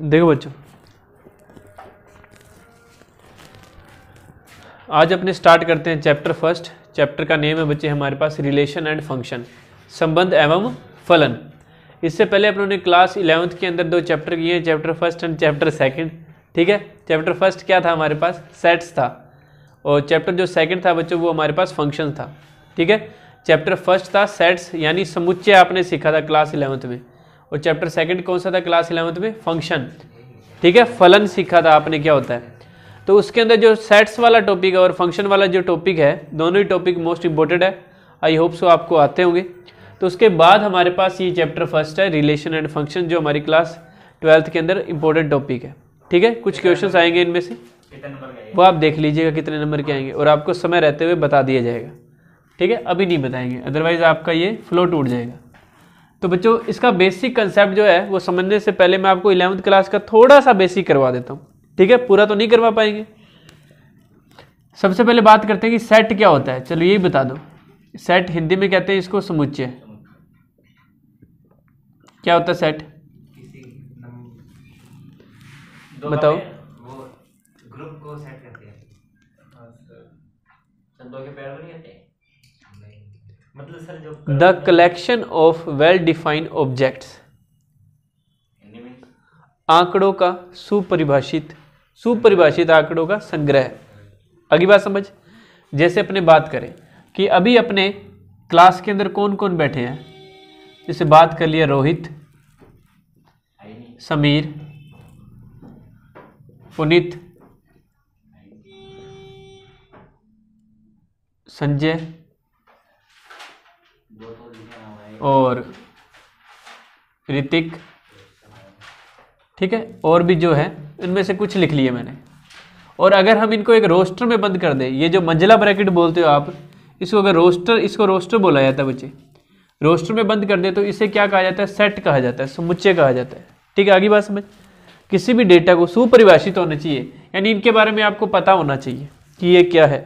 देखो बच्चों आज अपने स्टार्ट करते हैं चैप्टर फर्स्ट चैप्टर का नेम है बच्चे हमारे पास रिलेशन एंड फंक्शन संबंध एवं फलन इससे पहले अपनों ने क्लास इलेवंथ के अंदर दो चैप्टर किए हैं chapter first and chapter second ठीक है चैप्टर फर्स्ट क्या था हमारे पास सेट्स था और चैप्टर जो सेकंड था बच्चों वो हमारे पास फंक्शन था ठीक है चैप्टर फर्स्ट था सेट्स यानी समुच्चय आपने सीखा था क्लास इलेवंथ में और चैप्टर सेकंड कौन सा था क्लास इलेवंथ में फंक्शन ठीक है फलन सीखा था आपने क्या होता है तो उसके अंदर जो सेट्स वाला टॉपिक है और फंक्शन वाला जो टॉपिक है दोनों ही टॉपिक मोस्ट इंपॉर्टेंट है आई होप सो आपको आते होंगे तो उसके बाद हमारे पास ये चैप्टर फर्स्ट है रिलेशन एंड फंक्शन जो हमारी क्लास ट्वेल्थ के अंदर इंपॉर्टेंट टॉपिक है ठीक है कुछ क्वेश्चन आएंगे इनमें से वो आप देख लीजिएगा कितने नंबर के आएंगे और आपको समय रहते हुए बता दिया जाएगा ठीक है अभी नहीं बताएंगे अदरवाइज आपका ये फ्लो टूट जाएगा तो बच्चों इसका बेसिक कंसेप्ट जो है वो समझने से पहले मैं आपको इलेवंथ क्लास का थोड़ा सा बेसिक करवा देता हूँ ठीक है पूरा तो नहीं करवा पाएंगे सबसे पहले बात करते हैं कि सेट क्या होता है चलो यही बता दो सेट हिंदी में कहते हैं इसको समुच्चय क्या होता है सेट बताओ ग्रुप को सेट करते हैं the collection of well defined objects आंकड़ों का सुपरिभाषित सुपरिभाषित आंकड़ों का संग्रह अगली बात समझ जैसे अपने बात करें कि अभी अपने क्लास के अंदर कौन कौन बैठे हैं जैसे बात कर लिया रोहित समीर पुनित संजय और ऋतिक ठीक है और भी जो है इनमें से कुछ लिख लिए मैंने और अगर हम इनको एक रोस्टर में बंद कर दें ये जो मंजिला ब्रैकेट बोलते हो आप इसको अगर रोस्टर इसको रोस्टर बोला जाता है बच्चे रोस्टर में बंद कर दे तो इसे क्या कहा जाता है सेट कहा जाता है समुच्चय कहा जाता है ठीक है आगे बात समझ किसी भी डेटा को सुपरिभाषित होना चाहिए यानी इनके बारे में आपको पता होना चाहिए कि ये क्या है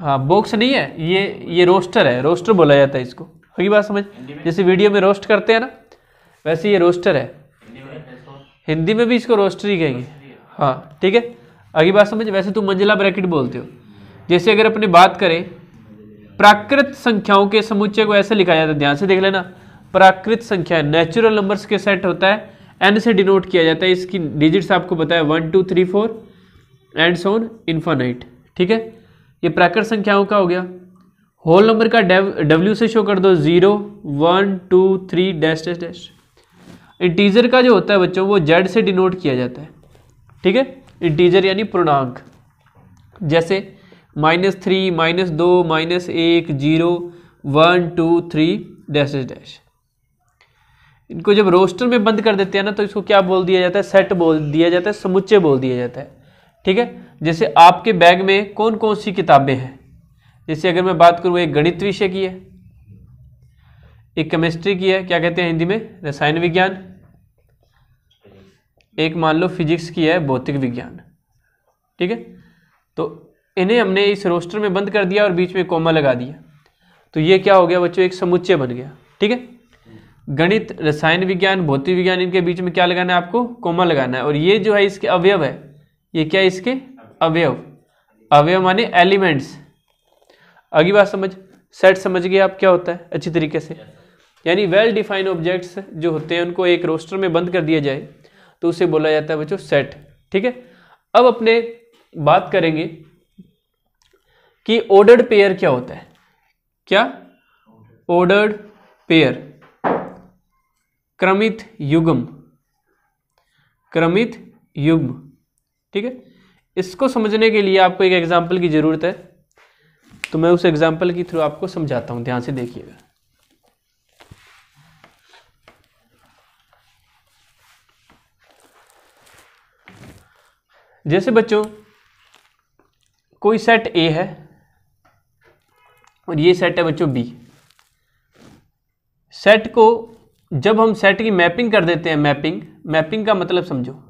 हाँ बॉक्स नहीं है ये ये रोस्टर है रोस्टर बोला जाता है इसको होगी बात समझ जैसे वीडियो में रोस्ट करते हैं ना वैसे ये रोस्टर है हिंदी में भी इसको रोस्टर ही कहेंगे हाँ ठीक है अगली बात समझ वैसे तुम मंजिला ब्रैकेट बोलते हो जैसे अगर अपने बात करें प्राकृत संख्याओं के समुच्चय को ऐसे लिखा जाता है ध्यान से देख लेना प्राकृत संख्या नेचुरल नंबर्स के सेट होता है एन से डिनोट किया जाता है इसकी डिजिट्स आपको बताया one two three four and so on infinite ठीक है ये प्राकृत संख्याओं का हो गया होल नंबर का डब्ल्यू से शो कर दो zero one two three dash dash dash integer का जो होता है बच्चों वो जेड से डिनोट किया जाता है ठीक है इंटीजर यानी पूर्णांक जैसे माइनस थ्री माइनस दो माइनस एक zero one two three dash dash dash इनको जब रोस्टर में बंद कर देते हैं ना तो इसको क्या बोल दिया जाता है सेट बोल दिया जाता है समुच्चय बोल दिया जाता है ठीक है जैसे आपके बैग में कौन कौन सी किताबें हैं जैसे अगर मैं बात करूँ एक गणित विषय की है एक केमिस्ट्री की है क्या कहते हैं हिंदी में रसायन विज्ञान एक मान लो फिजिक्स की है भौतिक विज्ञान ठीक है तो इन्हें हमने इस रोस्टर में बंद कर दिया और बीच में कोमा लगा दिया तो ये क्या हो गया बच्चों एक समुच्चय बन गया ठीक है गणित रसायन विज्ञान भौतिक विज्ञान इनके बीच में क्या लगाना है आपको कोमा लगाना है और ये जो है इसके अवयव है ये क्या इसके अवयव अवयव माने एलिमेंट्स अगली बात समझ सेट समझ गए आप क्या होता है अच्छी तरीके से यानी वेल डिफाइन ऑब्जेक्ट्स जो होते हैं उनको एक रोस्टर में बंद कर दिया जाए तो उसे बोला जाता है बच्चों सेट ठीक है अब अपने बात करेंगे कि ऑर्डर्ड पेयर क्या होता है क्या ऑर्डर्ड पेयर क्रमित युगम क्रमित युग्म ठीक है इसको समझने के लिए आपको एक एग्जाम्पल की जरूरत है तो मैं उस एग्जाम्पल के थ्रू आपको समझाता हूं ध्यान से देखिएगा जैसे बच्चों कोई सेट ए है और ये सेट है बच्चों बी सेट को जब हम सेट की मैपिंग कर देते हैं मैपिंग मैपिंग का मतलब समझो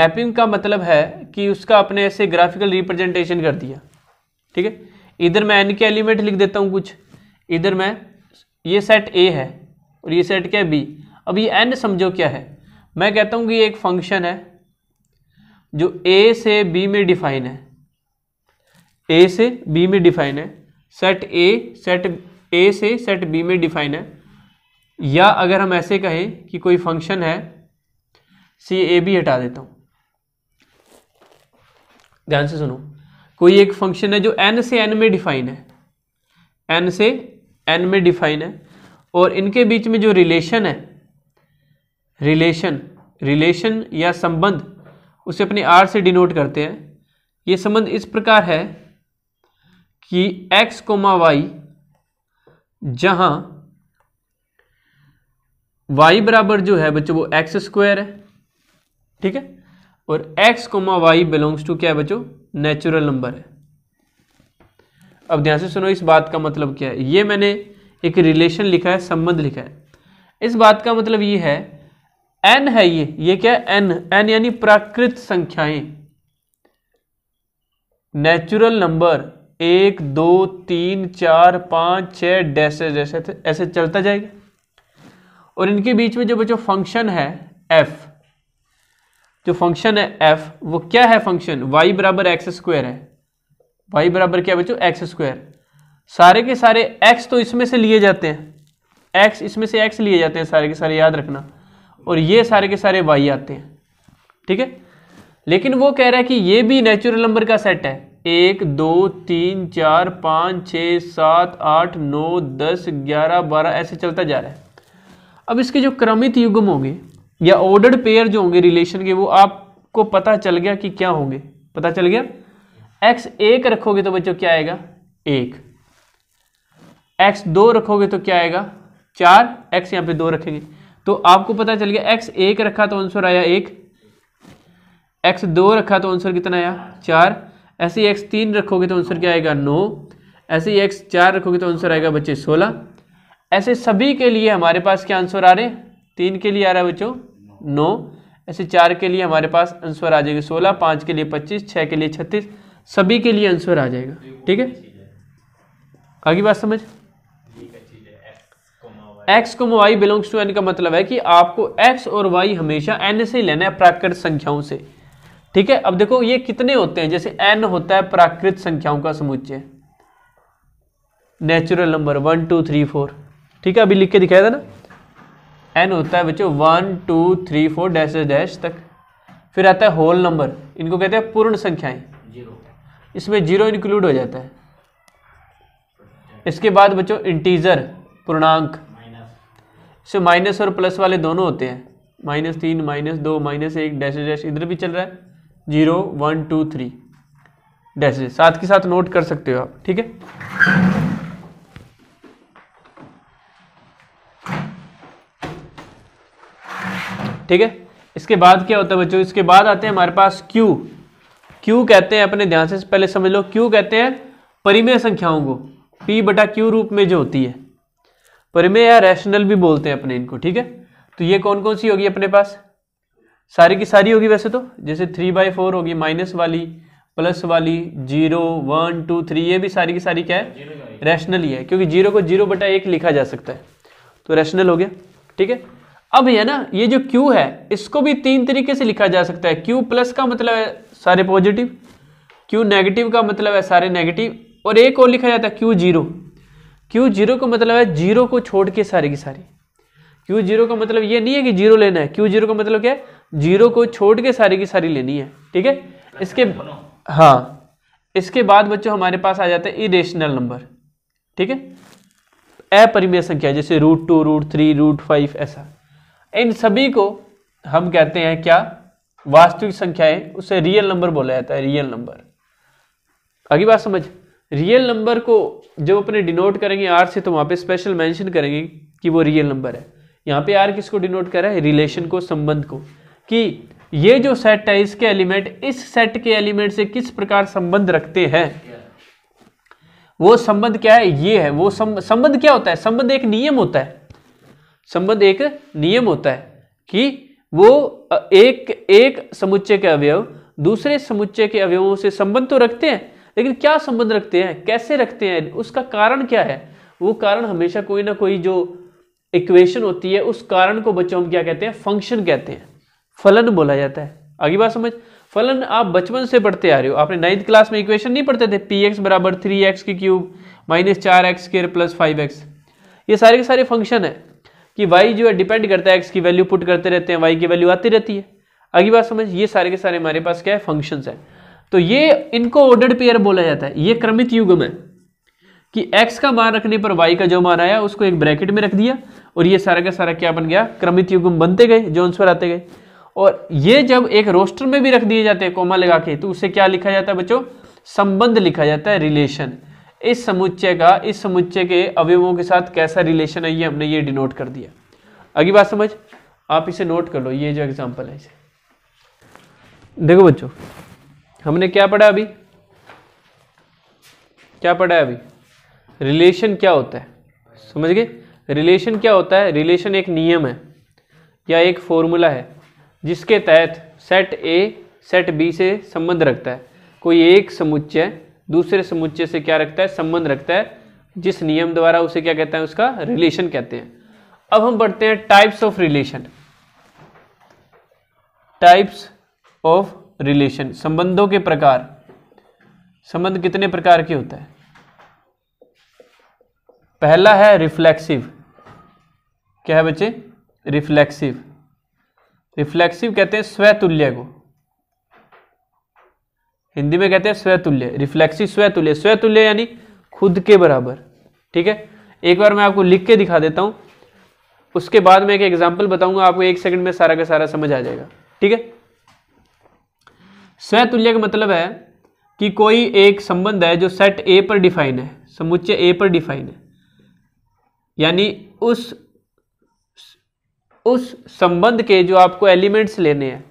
मैपिंग का मतलब है कि उसका अपने ऐसे ग्राफिकल रिप्रेजेंटेशन कर दिया ठीक है इधर मैं एन के एलिमेंट लिख देता हूँ कुछ इधर मैं ये सेट ए है और ये सेट क्या है बी अब ये एन समझो क्या है मैं कहता हूँ कि ये एक फंक्शन है जो ए से बी में डिफाइन है ए से बी में डिफाइन है सेट ए सेट ए से सेट बी में डिफाइन है या अगर हम ऐसे कहें कि कोई फंक्शन है सी ए बी हटा देता हूँ ध्यान से सुनो कोई एक फंक्शन है जो एन से एन में डिफाइन है एन से एन में डिफाइन है और इनके बीच में जो रिलेशन है रिलेशन रिलेशन या संबंध उसे अपने आर से डिनोट करते हैं ये संबंध इस प्रकार है कि एक्स कोमा वाई जहां वाई बराबर जो है बच्चों वो एक्स स्क्वायर है ठीक है और x comma y belongs to क्या है बच्चों नेचुरल नंबर है अब ध्यान से सुनो इस बात का मतलब क्या है ये मैंने एक रिलेशन लिखा है संबंध लिखा है इस बात का मतलब ये है एन है ये ये क्या है एन एन यानी प्राकृत संख्याएं नेचुरल नंबर एक दो तीन चार पांच छः डैसे जैसे ऐसे चलता जाएगा और इनके बीच में जो बच्चों फंक्शन है एफ़ जो फंक्शन है एफ वो क्या है फंक्शन वाई बराबर एक्स स्क्वायर है वाई बराबर क्या बच्चों एक्स स्क्वायर सारे के सारे एक्स तो इसमें से लिए जाते हैं एक्स इसमें से एक्स लिए जाते हैं सारे के सारे याद रखना और ये सारे के सारे वाई आते हैं ठीक है लेकिन वो कह रहा है कि ये भी नेचुरल नंबर का सेट है एक दो तीन चार पाँच छः सात आठ नौ दस ग्यारह बारह ऐसे चलता जा रहा है अब इसके जो क्रमित युगम होंगे या ऑर्डर्ड पेयर जो होंगे रिलेशन के वो आपको पता चल गया कि क्या होंगे पता चल गया एक्स एक रखोगे तो बच्चों क्या आएगा एक एक्स दो रखोगे तो क्या आएगा चार एक्स यहाँ पे दो रखेंगे तो आपको पता चल गया एक्स एक रखा तो आंसर आया एक एक्स दो रखा तो आंसर कितना आया चार ऐसे एक्स तीन रखोगे तो आंसर क्या आएगा नौ ऐसे ही एक्स चार रखोगे तो आंसर आएगा बच्चे सोलह ऐसे सभी के लिए हमारे पास क्या आंसर आ रहे हैं तीन के लिए आ रहा है बच्चों नौ ऐसे चार के लिए हमारे पास आंसर आ जाएगा सोलह पाँच के लिए पच्चीस छः के लिए छत्तीस सभी के लिए आंसर आ जाएगा ठीक है आगे बात समझ एक्स को वाई बिलोंग्स टू एन का मतलब है कि आपको एक्स और वाई हमेशा एन से ही लेना है प्राकृत संख्याओं से ठीक है अब देखो ये कितने होते हैं जैसे एन होता है प्राकृत संख्याओं का समुच्चय natural number one two three four ठीक है अभी लिख के दिखाया था ना एन होता है बच्चों one two three four dash dash तक फिर आता है होल नंबर इनको कहते हैं पूर्ण संख्याएं इसमें जीरो इंक्लूड हो जाता है इसके बाद बच्चों इंटीजर पूर्णांक इसमें माइनस और प्लस वाले दोनों होते हैं माइनस तीन माइनस दो माइनस एक डैश डैश इधर भी चल रहा है zero one two three dash साथ के साथ नोट कर सकते हो आप ठीक है ठीक है इसके बाद क्या होता है बच्चों इसके बाद आते हैं हमारे पास क्यू क्यू कहते हैं अपने ध्यान से पहले समझ लो क्यू कहते हैं परिमेय संख्याओं को पी बटा क्यू रूप में जो होती है परिमेय या रैशनल भी बोलते हैं अपने इनको ठीक है तो ये कौन कौन सी होगी अपने पास सारी की सारी होगी वैसे तो जैसे थ्री बाई फोर होगी माइनस वाली प्लस वाली जीरो वन टू थ्री ये भी सारी की सारी क्या है रैशनल ही है क्योंकि जीरो को जीरो बटा एक लिखा जा सकता है तो रैशनल हो गया ठीक है अब ये ना ये जो Q है इसको भी तीन तरीके से लिखा जा सकता है Q प्लस का मतलब है सारे पॉजिटिव Q नेगेटिव का मतलब है सारे नेगेटिव और एक और लिखा जाता है Q जीरो Q जीरो का मतलब है जीरो को छोड़ के सारे की सारी Q जीरो का मतलब ये नहीं है कि जीरो लेना है Q जीरो का मतलब क्या है जीरो को छोड़ के सारे की सारी लेनी है ठीक है इसके हाँ इसके बाद बच्चों हमारे पास आ जाता है इरेशनल नंबर ठीक है अपरिमेय संख्या जैसे root two root three root five ऐसा इन सभी को हम कहते हैं क्या वास्तविक संख्याएं उसे रियल नंबर बोला जाता है रियल नंबर अगली बात समझ रियल नंबर को जब अपने डिनोट करेंगे आर से तो वहां पे स्पेशल मेंशन करेंगे कि वो रियल नंबर है यहाँ पे आर किसको डिनोट कर रहा है रिलेशन को संबंध को कि ये जो सेट है इसके एलिमेंट इस सेट के एलिमेंट से किस प्रकार संबंध रखते हैं वो संबंध क्या है ये है वो संबंध क्या होता है संबंध एक नियम होता है संबंध एक नियम होता है कि वो एक एक समुच्चय के अवयव दूसरे समुच्चय के अवयवों से संबंध तो रखते हैं लेकिन क्या संबंध रखते हैं कैसे रखते हैं उसका कारण क्या है वो कारण हमेशा कोई ना कोई जो इक्वेशन होती है उस कारण को बच्चों हम क्या कहते हैं फंक्शन कहते हैं फलन बोला जाता है आगे बात समझ फलन आप बचपन से पढ़ते आ रहे हो आपने नाइन्थ क्लास में इक्वेशन नहीं पढ़ते थे पी एक्स बराबर थ्री एक्स की क्यूब माइनस चार x square plus five x ये सारे के सारे फंक्शन है कि वाई जो है डिपेंड करता है एक्स की वैल्यू पुट करते रहते हैं वाई की वैल्यू आती रहती है अगली बात समझ ये सारे के सारे हमारे पास क्या है फंक्शन है तो ये इनको ऑर्डर पेयर बोला जाता है ये क्रमित युगम है कि x का मान रखने पर y का जो मान आया उसको एक ब्रैकेट में रख दिया और ये सारा का सारा क्या बन गया क्रमित युगम बनते गए जो आंसर आते गए और ये जब एक रोस्टर में भी रख दिए जाते हैं कोमा लगा के तो उसे क्या लिखा जाता है बच्चों संबंध लिखा जाता है रिलेशन इस समुच्चय का इस समुच्चय के अवयवों के साथ कैसा रिलेशन है ये हमने ये डिनोट कर दिया अगली बात समझ आप इसे नोट कर लो ये जो एग्जाम्पल है इसे देखो बच्चों हमने क्या पढ़ा अभी क्या पढ़ा है अभी रिलेशन क्या होता है समझ गए रिलेशन क्या होता है रिलेशन एक नियम है या एक फॉर्मूला है जिसके तहत सेट ए सेट बी से संबंध रखता है कोई एक समुच्चय दूसरे समुच्चय से क्या रखता है संबंध रखता है जिस नियम द्वारा उसे क्या कहते हैं उसका रिलेशन कहते हैं अब हम बढ़ते हैं types of relation types of relation संबंधों के प्रकार संबंध कितने प्रकार के होता है पहला है रिफ्लेक्सिव क्या है बच्चे रिफ्लेक्सिव रिफ्लेक्सिव कहते हैं स्वतुल्य को हिंदी में कहते हैं स्वतुल्य रिफ्लेक्सी स्वतुल्य स्वतुल्य यानी खुद के बराबर ठीक है एक बार मैं आपको लिख के दिखा देता हूं उसके बाद मैं एक एग्जाम्पल बताऊंगा आपको एक सेकंड में सारा का सारा समझ आ जाएगा ठीक है स्वतुल्य का मतलब है कि कोई एक संबंध है जो सेट ए पर डिफाइन है समुच्चय ए पर डिफाइन है यानी उस उस संबंध के जो आपको एलिमेंट्स लेने हैं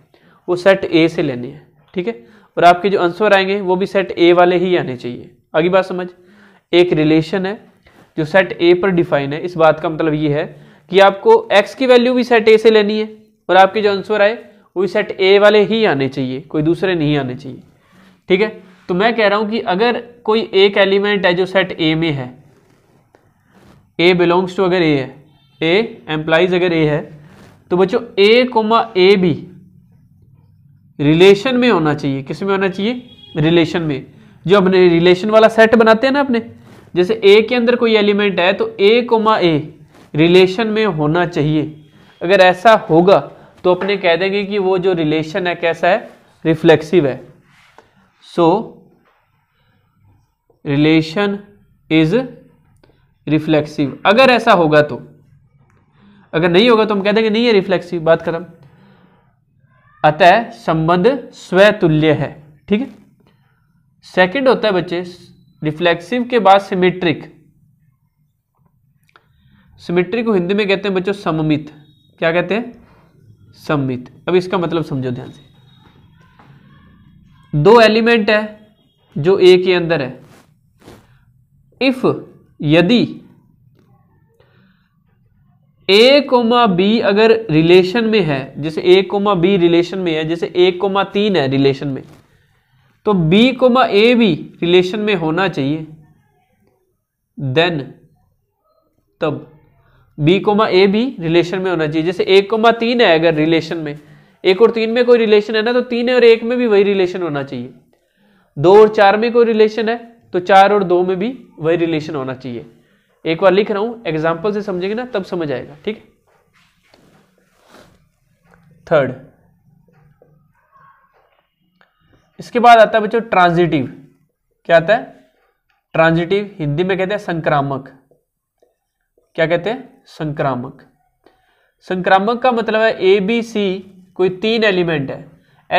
वो सेट ए से लेने हैं ठीक है और आपके जो आंसर आएंगे वो भी सेट ए वाले ही आने चाहिए अगली बात समझ एक रिलेशन है जो सेट ए पर डिफाइन है इस बात का मतलब ये है कि आपको एक्स की वैल्यू भी सेट ए से लेनी है और आपके जो आंसर आए वो भी सेट ए वाले ही आने चाहिए कोई दूसरे नहीं आने चाहिए ठीक है तो मैं कह रहा हूं कि अगर कोई एक एलिमेंट है जो सेट ए में है ए बिलोंग्स टू अगर ए है ए एम्प्लाइज अगर ए है तो बच्चों ए कोमा ए भी रिलेशन में होना चाहिए किस में होना चाहिए रिलेशन में जो अपने रिलेशन वाला सेट बनाते हैं ना अपने जैसे ए के अंदर कोई एलिमेंट है तो ए कोमा ए रिलेशन में होना चाहिए अगर ऐसा होगा तो अपने कह देंगे कि वो जो रिलेशन है कैसा है रिफ्लेक्सिव है सो रिलेशन इज रिफ्लेक्सिव अगर ऐसा होगा तो अगर नहीं होगा तो हम कह देंगे नहीं है रिफ्लेक्सिव बात खत्म अतः संबंध स्वतुल्य है ठीक है सेकेंड होता है बच्चे रिफ्लेक्सिव के बाद सिमेट्रिक सिमेट्रिक को हिंदी में कहते हैं बच्चों सममित क्या कहते हैं सममित अब इसका मतलब समझो ध्यान से दो एलिमेंट है जो ए के अंदर है इफ यदि ए कोमा बी अगर रिलेशन में है जैसे ए कोमा बी रिलेशन में है जैसे ए कोमा तीन है रिलेशन में तो बी कोमा ए भी रिलेशन में होना चाहिए देन तब बी कोमा ए भी रिलेशन में होना चाहिए जैसे एक कोमा तीन है अगर रिलेशन में एक और तीन में कोई रिलेशन है ना तो तीन और एक में भी वही रिलेशन होना चाहिए दो और चार में कोई रिलेशन है तो चार और दो में भी वही रिलेशन होना चाहिए एक बार लिख रहा हूं एग्जाम्पल से समझेंगे ना तब समझ आएगा ठीक है थर्ड इसके बाद आता है बच्चों ट्रांजिटिव क्या आता है ट्रांजिटिव हिंदी में कहते हैं संक्रामक क्या कहते हैं संक्रामक संक्रामक का मतलब है ए बी सी कोई तीन एलिमेंट है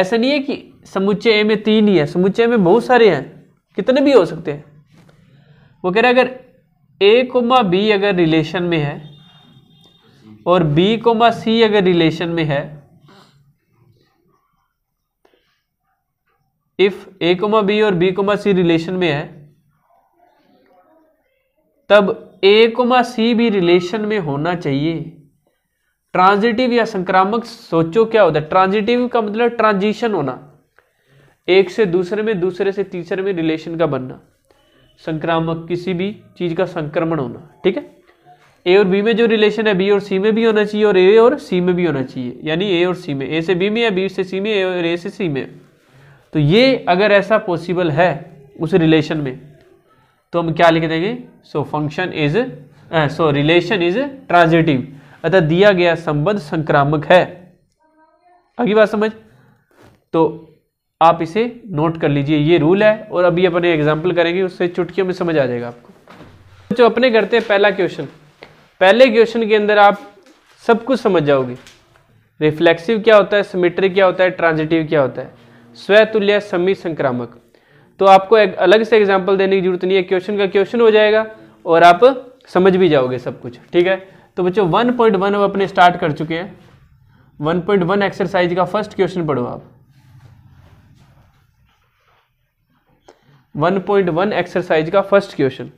ऐसा नहीं है कि समुच्चय ए में तीन ही है समुच्चय में बहुत सारे हैं कितने भी हो सकते हैं वो कह रहे हैं अगर ए कोमा बी अगर रिलेशन में है और बी कोमा सी अगर रिलेशन में है इफ ए कोमा बी और बी कोमा सी रिलेशन में है तब ए कोमा सी भी रिलेशन में होना चाहिए ट्रांजिटिव या संक्रामक सोचो क्या होता है ट्रांजिटिव का मतलब ट्रांजिशन होना एक से दूसरे में दूसरे से तीसरे में रिलेशन का बनना संक्रामक किसी भी चीज का संक्रमण होना ठीक है ए और बी में जो रिलेशन है बी और सी में भी होना चाहिए और ए और सी में भी होना चाहिए यानी ए और सी में ए से बी में या बी से सी में ए और ए से सी में तो ये अगर ऐसा पॉसिबल है उस रिलेशन में तो हम क्या लिख देंगे so function is so relation is transitive अतः दिया गया संबंध संक्रामक है अगली बात समझ तो आप इसे नोट कर लीजिए ये रूल है और अभी अपने एग्जाम्पल करेंगे उससे चुटकियों में समझ आ जाएगा आपको बच्चों अपने करते हैं पहला क्वेश्चन पहले क्वेश्चन के अंदर आप सब कुछ समझ जाओगे रिफ्लेक्सिव क्या होता है सिमेट्रिक क्या होता है ट्रांजिटिव क्या होता है स्वतुल्य समी संक्रामक तो आपको एक अलग से एग्जाम्पल देने की जरूरत नहीं है क्वेश्चन का क्वेश्चन हो जाएगा और आप समझ भी जाओगे सब कुछ ठीक है तो बच्चों 1.1 पॉइंट अपने स्टार्ट कर चुके हैं 1.1 एक्सरसाइज का फर्स्ट क्वेश्चन पढ़ो आप 1.1 एक्सरसाइज का फर्स्ट क्वेश्चन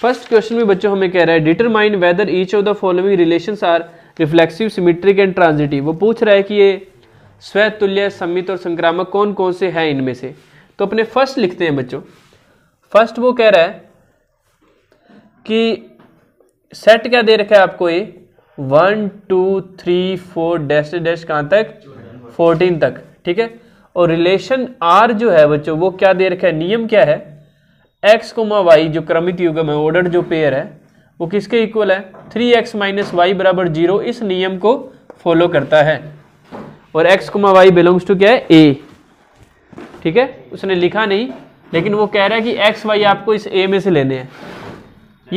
फर्स्ट क्वेश्चन में बच्चों हमें कह रहा है determine whether each of the following relations are reflexive symmetric and transitive वो पूछ रहा है कि ये स्वतुल्य सम्मित और संक्रामक कौन कौन से हैं इनमें से तो अपने फर्स्ट लिखते हैं बच्चों फर्स्ट वो कह रहा है कि सेट क्या दे रखा है आपको ये one two three four dash dash कहाँ तक फोर्टीन तक ठीक है और रिलेशन आर जो है बच्चों वो क्या दे रखा है नियम क्या है एक्स कोमा वाई जो क्रमिक युगम है ऑर्डर जो पेयर है वो किसके इक्वल है थ्री एक्स माइनस वाई बराबर जीरो इस नियम को फॉलो करता है और x comma y belongs to क्या है ए ठीक है उसने लिखा नहीं लेकिन वो कह रहा है कि एक्स वाई आपको इस ए में से लेने हैं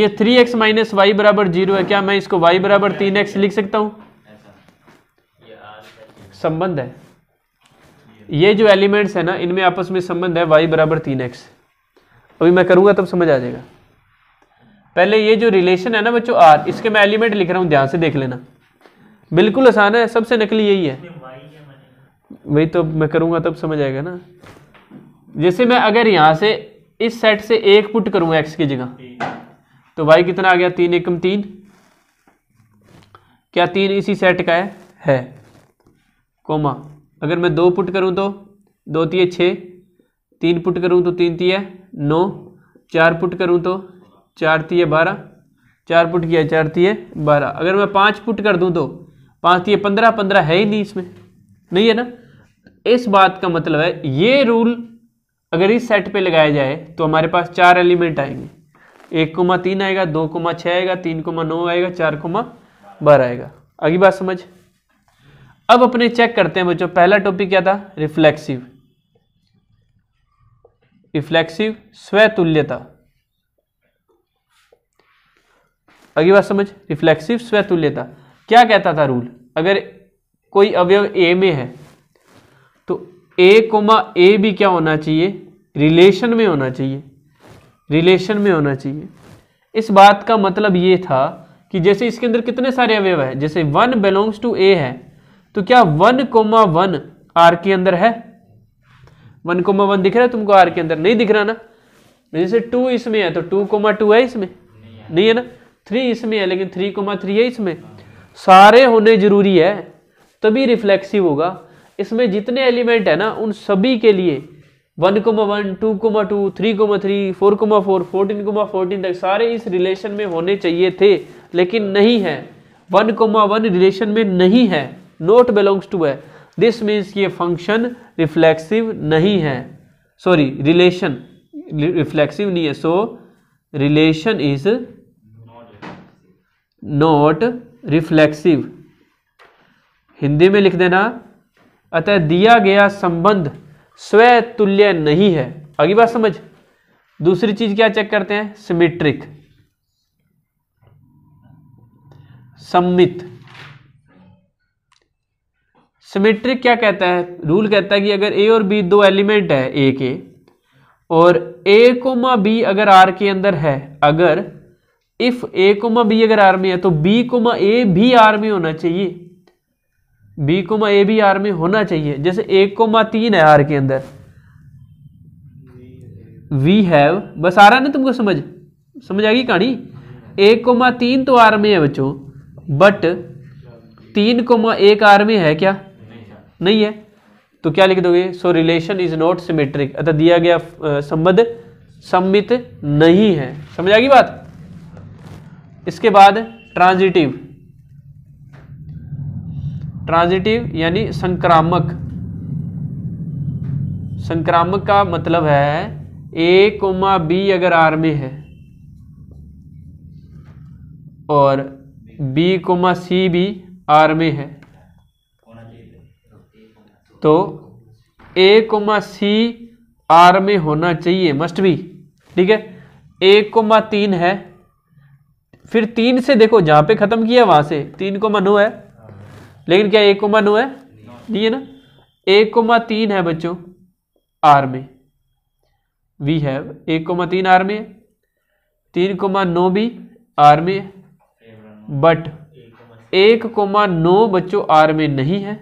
ये थ्री एक्स माइनस वाई बराबर जीरो है क्या मैं इसको वाई बराबर तीन एक्स लिख सकता हूँ संबंध है ये जो एलिमेंट्स है ना इनमें आपस में संबंध है वाई बराबर तीन एक्स अभी मैं करूंगा तब समझ आ जाएगा पहले ये जो रिलेशन है ना बच्चों आर इसके मैं एलिमेंट लिख रहा हूँ ध्यान से देख लेना बिल्कुल आसान है सबसे नकली यही है वही तो मैं करूंगा तब समझ आएगा ना जैसे मैं अगर यहां से इस सेट से एक पुट करूंगा एक्स की जगह तो वाई कितना आ गया तीन एकम तीन क्या तीन इसी सेट का है है कोमा अगर मैं दो पुट करूँ तो दो तीय छः तीन पुट करूँ तो तीन तीय नौ चार पुट करूँ तो चार तीय बारह चार पुट किया चार तीय बारह अगर मैं पाँच पुट कर दूँ तो पाँच तीय पंद्रह पंद्रह है ही नहीं इसमें नहीं है ना इस बात का मतलब है ये रूल अगर इस सेट पे लगाया जाए तो हमारे पास चार एलिमेंट आएंगे एक कोमा तीन आएगा दो कोमा छः आएगा तीन कोमा नौ आएगा चार कोमा बारह आएगा अगली बात समझ अब अपने चेक करते हैं बच्चों पहला टॉपिक क्या था रिफ्लेक्सिव रिफ्लेक्सिव स्वतुल्यता अगली बात समझ रिफ्लेक्सिव स्वतुल्यता क्या कहता था रूल अगर कोई अवयव ए में है तो ए कोमा ए भी क्या होना चाहिए रिलेशन में होना चाहिए रिलेशन में होना चाहिए इस बात का मतलब ये था कि जैसे इसके अंदर कितने सारे अवयव है जैसे वन बिलोंग्स टू ए है तो क्या वन कोमा वन आर के अंदर है वन कोमा वन दिख रहा है तुमको आर के अंदर नहीं दिख रहा ना जैसे टू इसमें है तो टू कोमा टू है इसमें नहीं है, नहीं है ना थ्री इसमें है लेकिन थ्री कोमा थ्री है इसमें सारे होने जरूरी है तभी रिफ्लेक्सिव होगा इसमें जितने एलिमेंट है ना उन सभी के लिए one comma one two comma two three comma three four comma four fourteen comma fourteen तक सारे इस रिलेशन में होने चाहिए थे लेकिन नहीं है वन कोमा वन रिलेशन में नहीं है नोट बिलोंग्स टू है दिस मीन्स ये फंक्शन रिफ्लेक्सिव नहीं है सॉरी रिलेशन रिफ्लेक्सिव नहीं है so relation is not reflexive Hindi में लिख देना अतः दिया गया संबंध स्वतुल्य नहीं है अगली बात समझ दूसरी चीज क्या चेक करते हैं सिमेट्रिक सम्मित सिमेट्रिक क्या कहता है रूल कहता है कि अगर ए और बी दो एलिमेंट है ए के और ए कोमा बी अगर आर के अंदर है अगर इफ ए कोमा बी अगर आर में है तो बी कोमा ए भी आर में होना चाहिए बी कोमा ए भी आर में होना चाहिए जैसे ए कोमा तीन है आर के अंदर वी हैव बस आ रहा है ना तुमको समझ समझ आ गई कहानी ए कोमा तीन तो आर में है बच्चों बट तीन कोमा एक आर में है क्या नहीं है तो क्या लिख दोगे so relation is not symmetric अतः दिया गया संबंध सम्मित नहीं है समझ आएगी बात इसके बाद ट्रांजिटिव ट्रांजिटिव यानी संक्रामक संक्रामक का मतलब है ए कोमा बी अगर आर में है और बी कोमा सी भी आर में है तो ए कोमा सी आर में होना चाहिए मस्ट भी ठीक है ए कोमा तीन है फिर तीन से देखो जहां पे ख़त्म किया वहां से तीन को नौ है लेकिन क्या एक कोमा नौ है नहीं है ना एक कोमा तीन है बच्चों आर में वी है एक कोमा तीन आर में है तीन कोमा नो भी आर में है बट एक कोमा नो बच्चों आर में नहीं है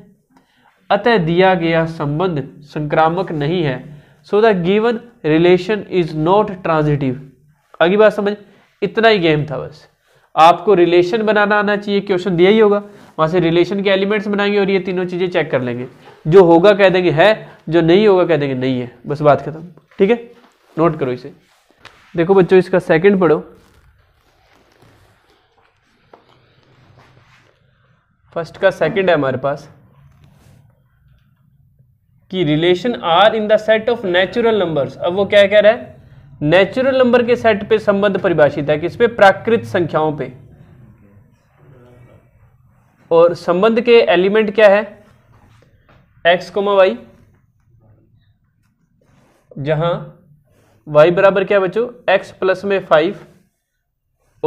अतः दिया गया संबंध संक्रामक नहीं है so the given relation is not transitive अगली बात समझ इतना ही गेम था बस आपको रिलेशन बनाना आना चाहिए क्वेश्चन दिया ही होगा वहां से रिलेशन के एलिमेंट्स बनाएंगे और ये तीनों चीजें चेक कर लेंगे जो होगा कह देंगे है जो नहीं होगा कह देंगे नहीं है बस बात खत्म ठीक है नोट करो इसे देखो बच्चों इसका सेकंड पढ़ो फर्स्ट का सेकंड है हमारे पास कि relation r in the set of natural numbers अब वो क्या कह रहा है नेचुरल नंबर के सेट पे संबंध परिभाषित है किस पे प्राकृत संख्याओं पे और संबंध के एलिमेंट क्या है एक्स कोमा वाई जहां वाई बराबर क्या बच्चों एक्स प्लस में फाइव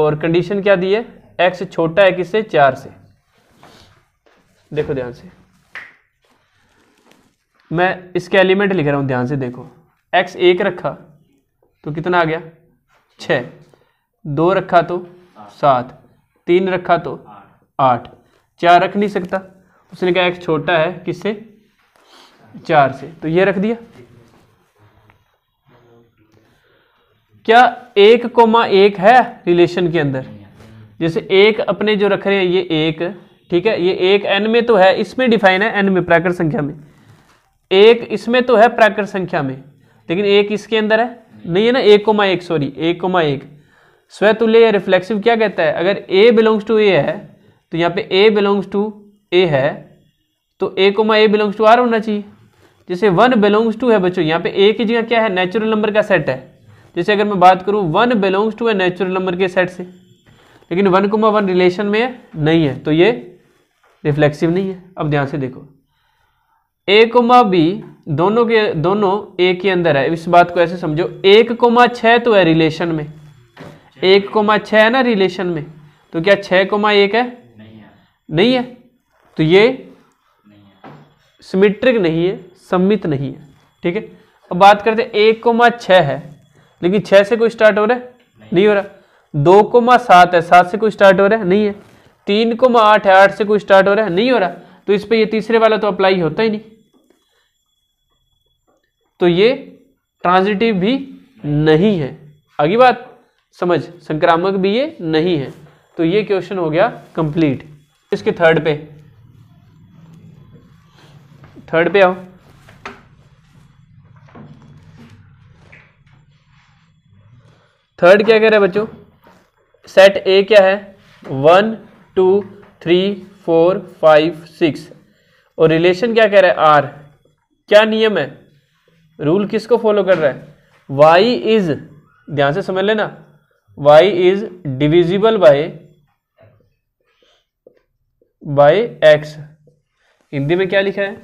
और कंडीशन क्या दी है एक्स छोटा है किससे चार से देखो ध्यान से मैं इसके एलिमेंट लिख रहा हूँ ध्यान से देखो एक्स एक रखा तो कितना आ गया छ दो रखा तो सात तीन रखा तो आठ चार रख नहीं सकता उसने कहा एक्स छोटा है किससे चार से तो ये रख दिया क्या एक कोमा एक है रिलेशन के अंदर जैसे एक अपने जो रख रहे हैं ये एक ठीक है ये एक एन में तो है इसमें डिफाइन है एन में प्राकृत संख्या में एक इसमें तो है प्राकृत संख्या में लेकिन एक इसके अंदर है नहीं है ना एक कोमा एक सॉरी एक कोमा एक स्वतुल्य या रिफ्लेक्सिव क्या कहता है अगर ए बिलोंग्स टू ए है तो यहाँ पे ए बिलोंग्स टू ए है तो ए comma A belongs to r होना चाहिए जैसे वन बिलोंग्स टू है बच्चों यहाँ पे ए की जगह क्या है नेचुरल नंबर का सेट है जैसे अगर मैं बात करूँ वन बिलोंग्स टू है नेचुरल नंबर के सेट से लेकिन वन कोमा वन रिलेशन में नहीं है तो ये रिफ्लेक्सिव नहीं है अब ध्यान से देखो ए कोमा बी दोनों के दोनों ए के अंदर है इस बात को ऐसे समझो एक कोमा छः तो है रिलेशन में एक कोमा छः है ना रिलेशन में तो क्या छः कोमा एक है नहीं है, नहीं है। तो ये सिमेट्रिक नहीं है सम्मित नहीं है ठीक है अब बात करते एक कोमा छः है लेकिन छः से कोई स्टार्ट हो रहा है नहीं, नहीं हो रहा दो कोमा सात है सात से कोई स्टार्ट हो रहा है नहीं है तीन कोमा आठ है आठ से कोई स्टार्ट हो रहा है नहीं हो रहा तो इस पर ये तीसरे वाला तो अप्लाई होता ही नहीं तो ये ट्रांजिटिव भी नहीं है अगली बात समझ संक्रामक भी ये नहीं है तो ये क्वेश्चन हो गया कंप्लीट इसके थर्ड पे थर्ड पे आओ थर्ड क्या कह रहे बच्चों सेट ए क्या है one two three four five six और रिलेशन क्या कह रहे हैं आर क्या नियम है रूल किसको फॉलो कर रहा है वाई इज ध्यान से समझ लेना y is divisible by by x Hindi में क्या लिखा है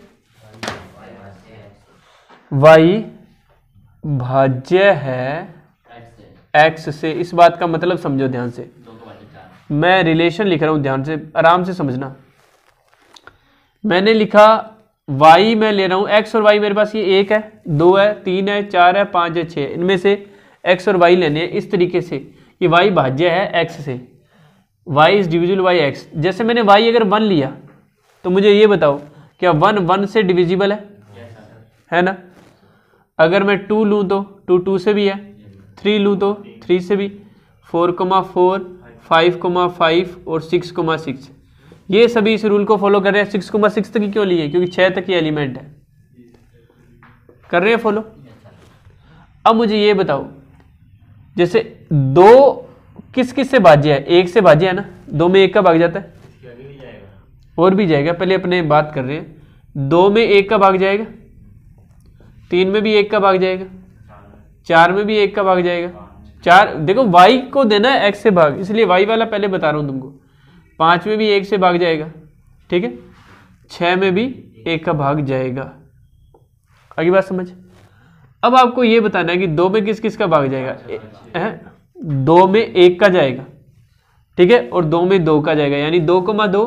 वाई भाज्य है एक्स से इस बात का मतलब समझो ध्यान से मैं रिलेशन लिख रहा हूं ध्यान से आराम से समझना मैंने लिखा वाई मैं ले रहा हूँ एक्स और वाई मेरे पास ये एक है दो है तीन है चार है पाँच है छः इनमें से एक्स और वाई लेने हैं इस तरीके से ये वाई भाज्य है एक्स से y is divisible by x जैसे मैंने वाई अगर वन लिया तो मुझे ये बताओ क्या वन वन से डिविजिबल है है ना अगर मैं टू लूँ तो टू टू से भी है थ्री लूँ तो थ्री से भी four comma four five comma five और सिक्स कोमा सिक्स ये सभी इस रूल को फॉलो कर रहे हैं सिक्स को बस सिक्स तक ही क्यों लिए क्योंकि छः तक ही एलिमेंट है कर रहे हैं फॉलो अब मुझे ये बताओ जैसे दो किस किस से भाज्य है एक से भाज्य है ना दो में एक का भाग जाता है और भी जाएगा पहले अपने बात कर रहे हैं दो में एक का भाग जाएगा तीन में भी एक का भाग जाएगा चार में भी एक का भाग जाएगा चार देखो वाई को देना है एक्स से भाग इसलिए वाई वाला पहले बता रहा हूं तुमको पाँच में भी एक से भाग जाएगा ठीक है छः में भी एक का भाग जाएगा अगली बात समझ अब आपको ये बताना है कि दो में किस किस का भाग जाएगा ए, दो में एक का जाएगा ठीक है और दो में दो का जाएगा यानी दो कोमा दो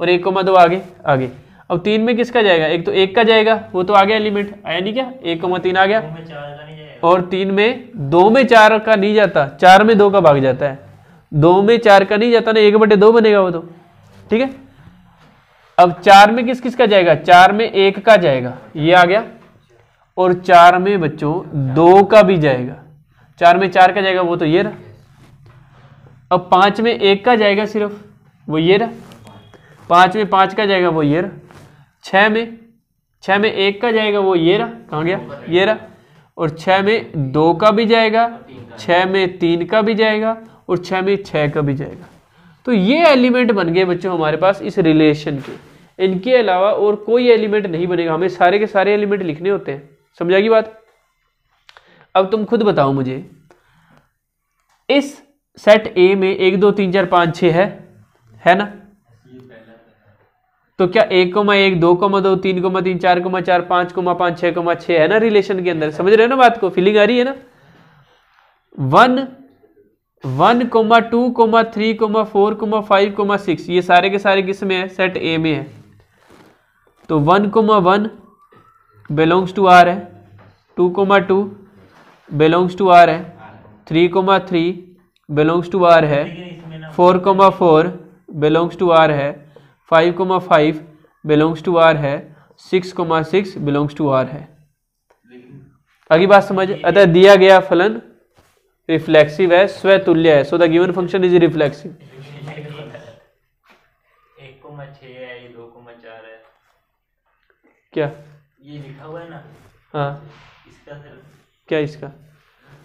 और एक कोमा दो आगे आगे अब तीन में किसका जाएगा एक तो एक का जाएगा वो तो आ गया एलिमेंट आया नहीं क्या एक कोमा तीन आ गया और तीन में दो में चार का नहीं जाता चार में दो का भाग जाता है दो में चार का नहीं जाता ना एक बटे दो बनेगा वो तो ठीक है अब चार में किस किस का जाएगा चार में एक का जाएगा ये आ गया और चार में बच्चों दो का भी जाएगा चार में चार का जाएगा वो तो ये रहा अब पांच में एक का जाएगा सिर्फ वो ये रहा पांच में पांच का जाएगा वो ये रहा छ में छ में एक का जाएगा वो ये रहा कहा गया ये रहा और छ में दो का भी जाएगा छ में तीन का भी जाएगा और छः में छः का भी जाएगा तो ये एलिमेंट बन गए बच्चों हमारे पास इस रिलेशन के इनके अलावा और कोई एलिमेंट नहीं बनेगा हमें सारे के सारे एलिमेंट लिखने होते हैं समझा की बात अब तुम खुद बताओ मुझे इस सेट ए में एक दो तीन चार पाँच छः है है ना तो क्या एक कोमा एक दो कोमा दो तीन कोमा तीन चार कोमा चार पाँच कोमा पाँच छः कोमा छः है ना रिलेशन के अंदर समझ रहे हो ना बात को फीलिंग आ रही है ना one one comma two comma three comma four comma five comma six ये सारे के सारे किस में है सेट ए में है तो one comma one belongs to are है two comma two belongs to are है three comma three belongs to are है four comma four belongs to are है five comma five belongs to are है six comma six belongs to are है अगली बात समझ अतः दिया गया फलन रिफ्लेक्सिव है स्वतुल्य है so the given function is reflexive क्या ये लिखा हुआ है ना हाँ इसका क्या इसका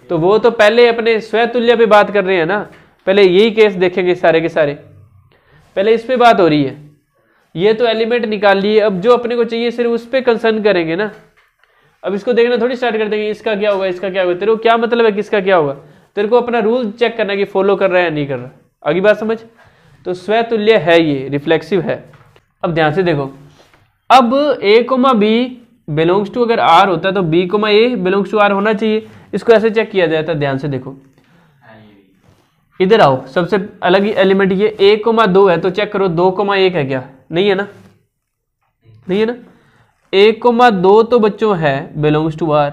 तो वो तो पहले अपने स्वतुल्य पे बात कर रहे हैं ना पहले यही केस देखेंगे सारे के सारे पहले इस पे बात हो रही है ये तो एलिमेंट निकाल लिए अब जो अपने को चाहिए सिर्फ उस पर कंसर्न करेंगे ना अब इसको देखना थोड़ी स्टार्ट कर देंगे इसका क्या होगा इसका क्या होगा तेरे को क्या मतलब है किसका क्या होगा तेरे को अपना रूल चेक करना कि फॉलो कर रहा है या नहीं कर रहा अगली बात समझ तो स्वतुल्य है ये रिफ्लेक्सिव है अब ध्यान से देखो अब a comma B belongs to अगर आर होता है तो b comma A belongs to r होना चाहिए इसको ऐसे चेक किया जाता तो है ध्यान से देखो इधर आओ सबसे अलग ही एलिमेंट ये ए कोमा दो है तो चेक करो दो कोमा एक है क्या नहीं है ना नहीं है ना एक कोमा दो तो बच्चों है बिलोंग्स टू आर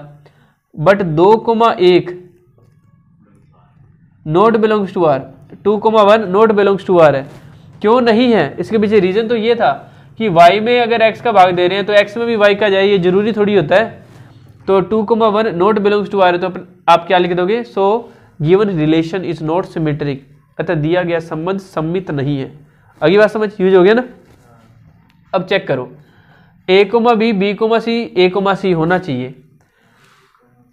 बट दो कोमा एक not belongs to are two comma one not belongs to are है क्यों नहीं है इसके पीछे रीज़न तो ये था कि y में अगर x का भाग दे रहे हैं तो x में भी y का जाए ये जरूरी थोड़ी होता है तो two comma one not belongs to are है तो आप क्या लिख दोगे so given relation is not symmetric अतः दिया गया संबंध सम्मित नहीं है अगली बात समझ यूज हो गया ना अब चेक करो a comma b b comma c a comma c होना चाहिए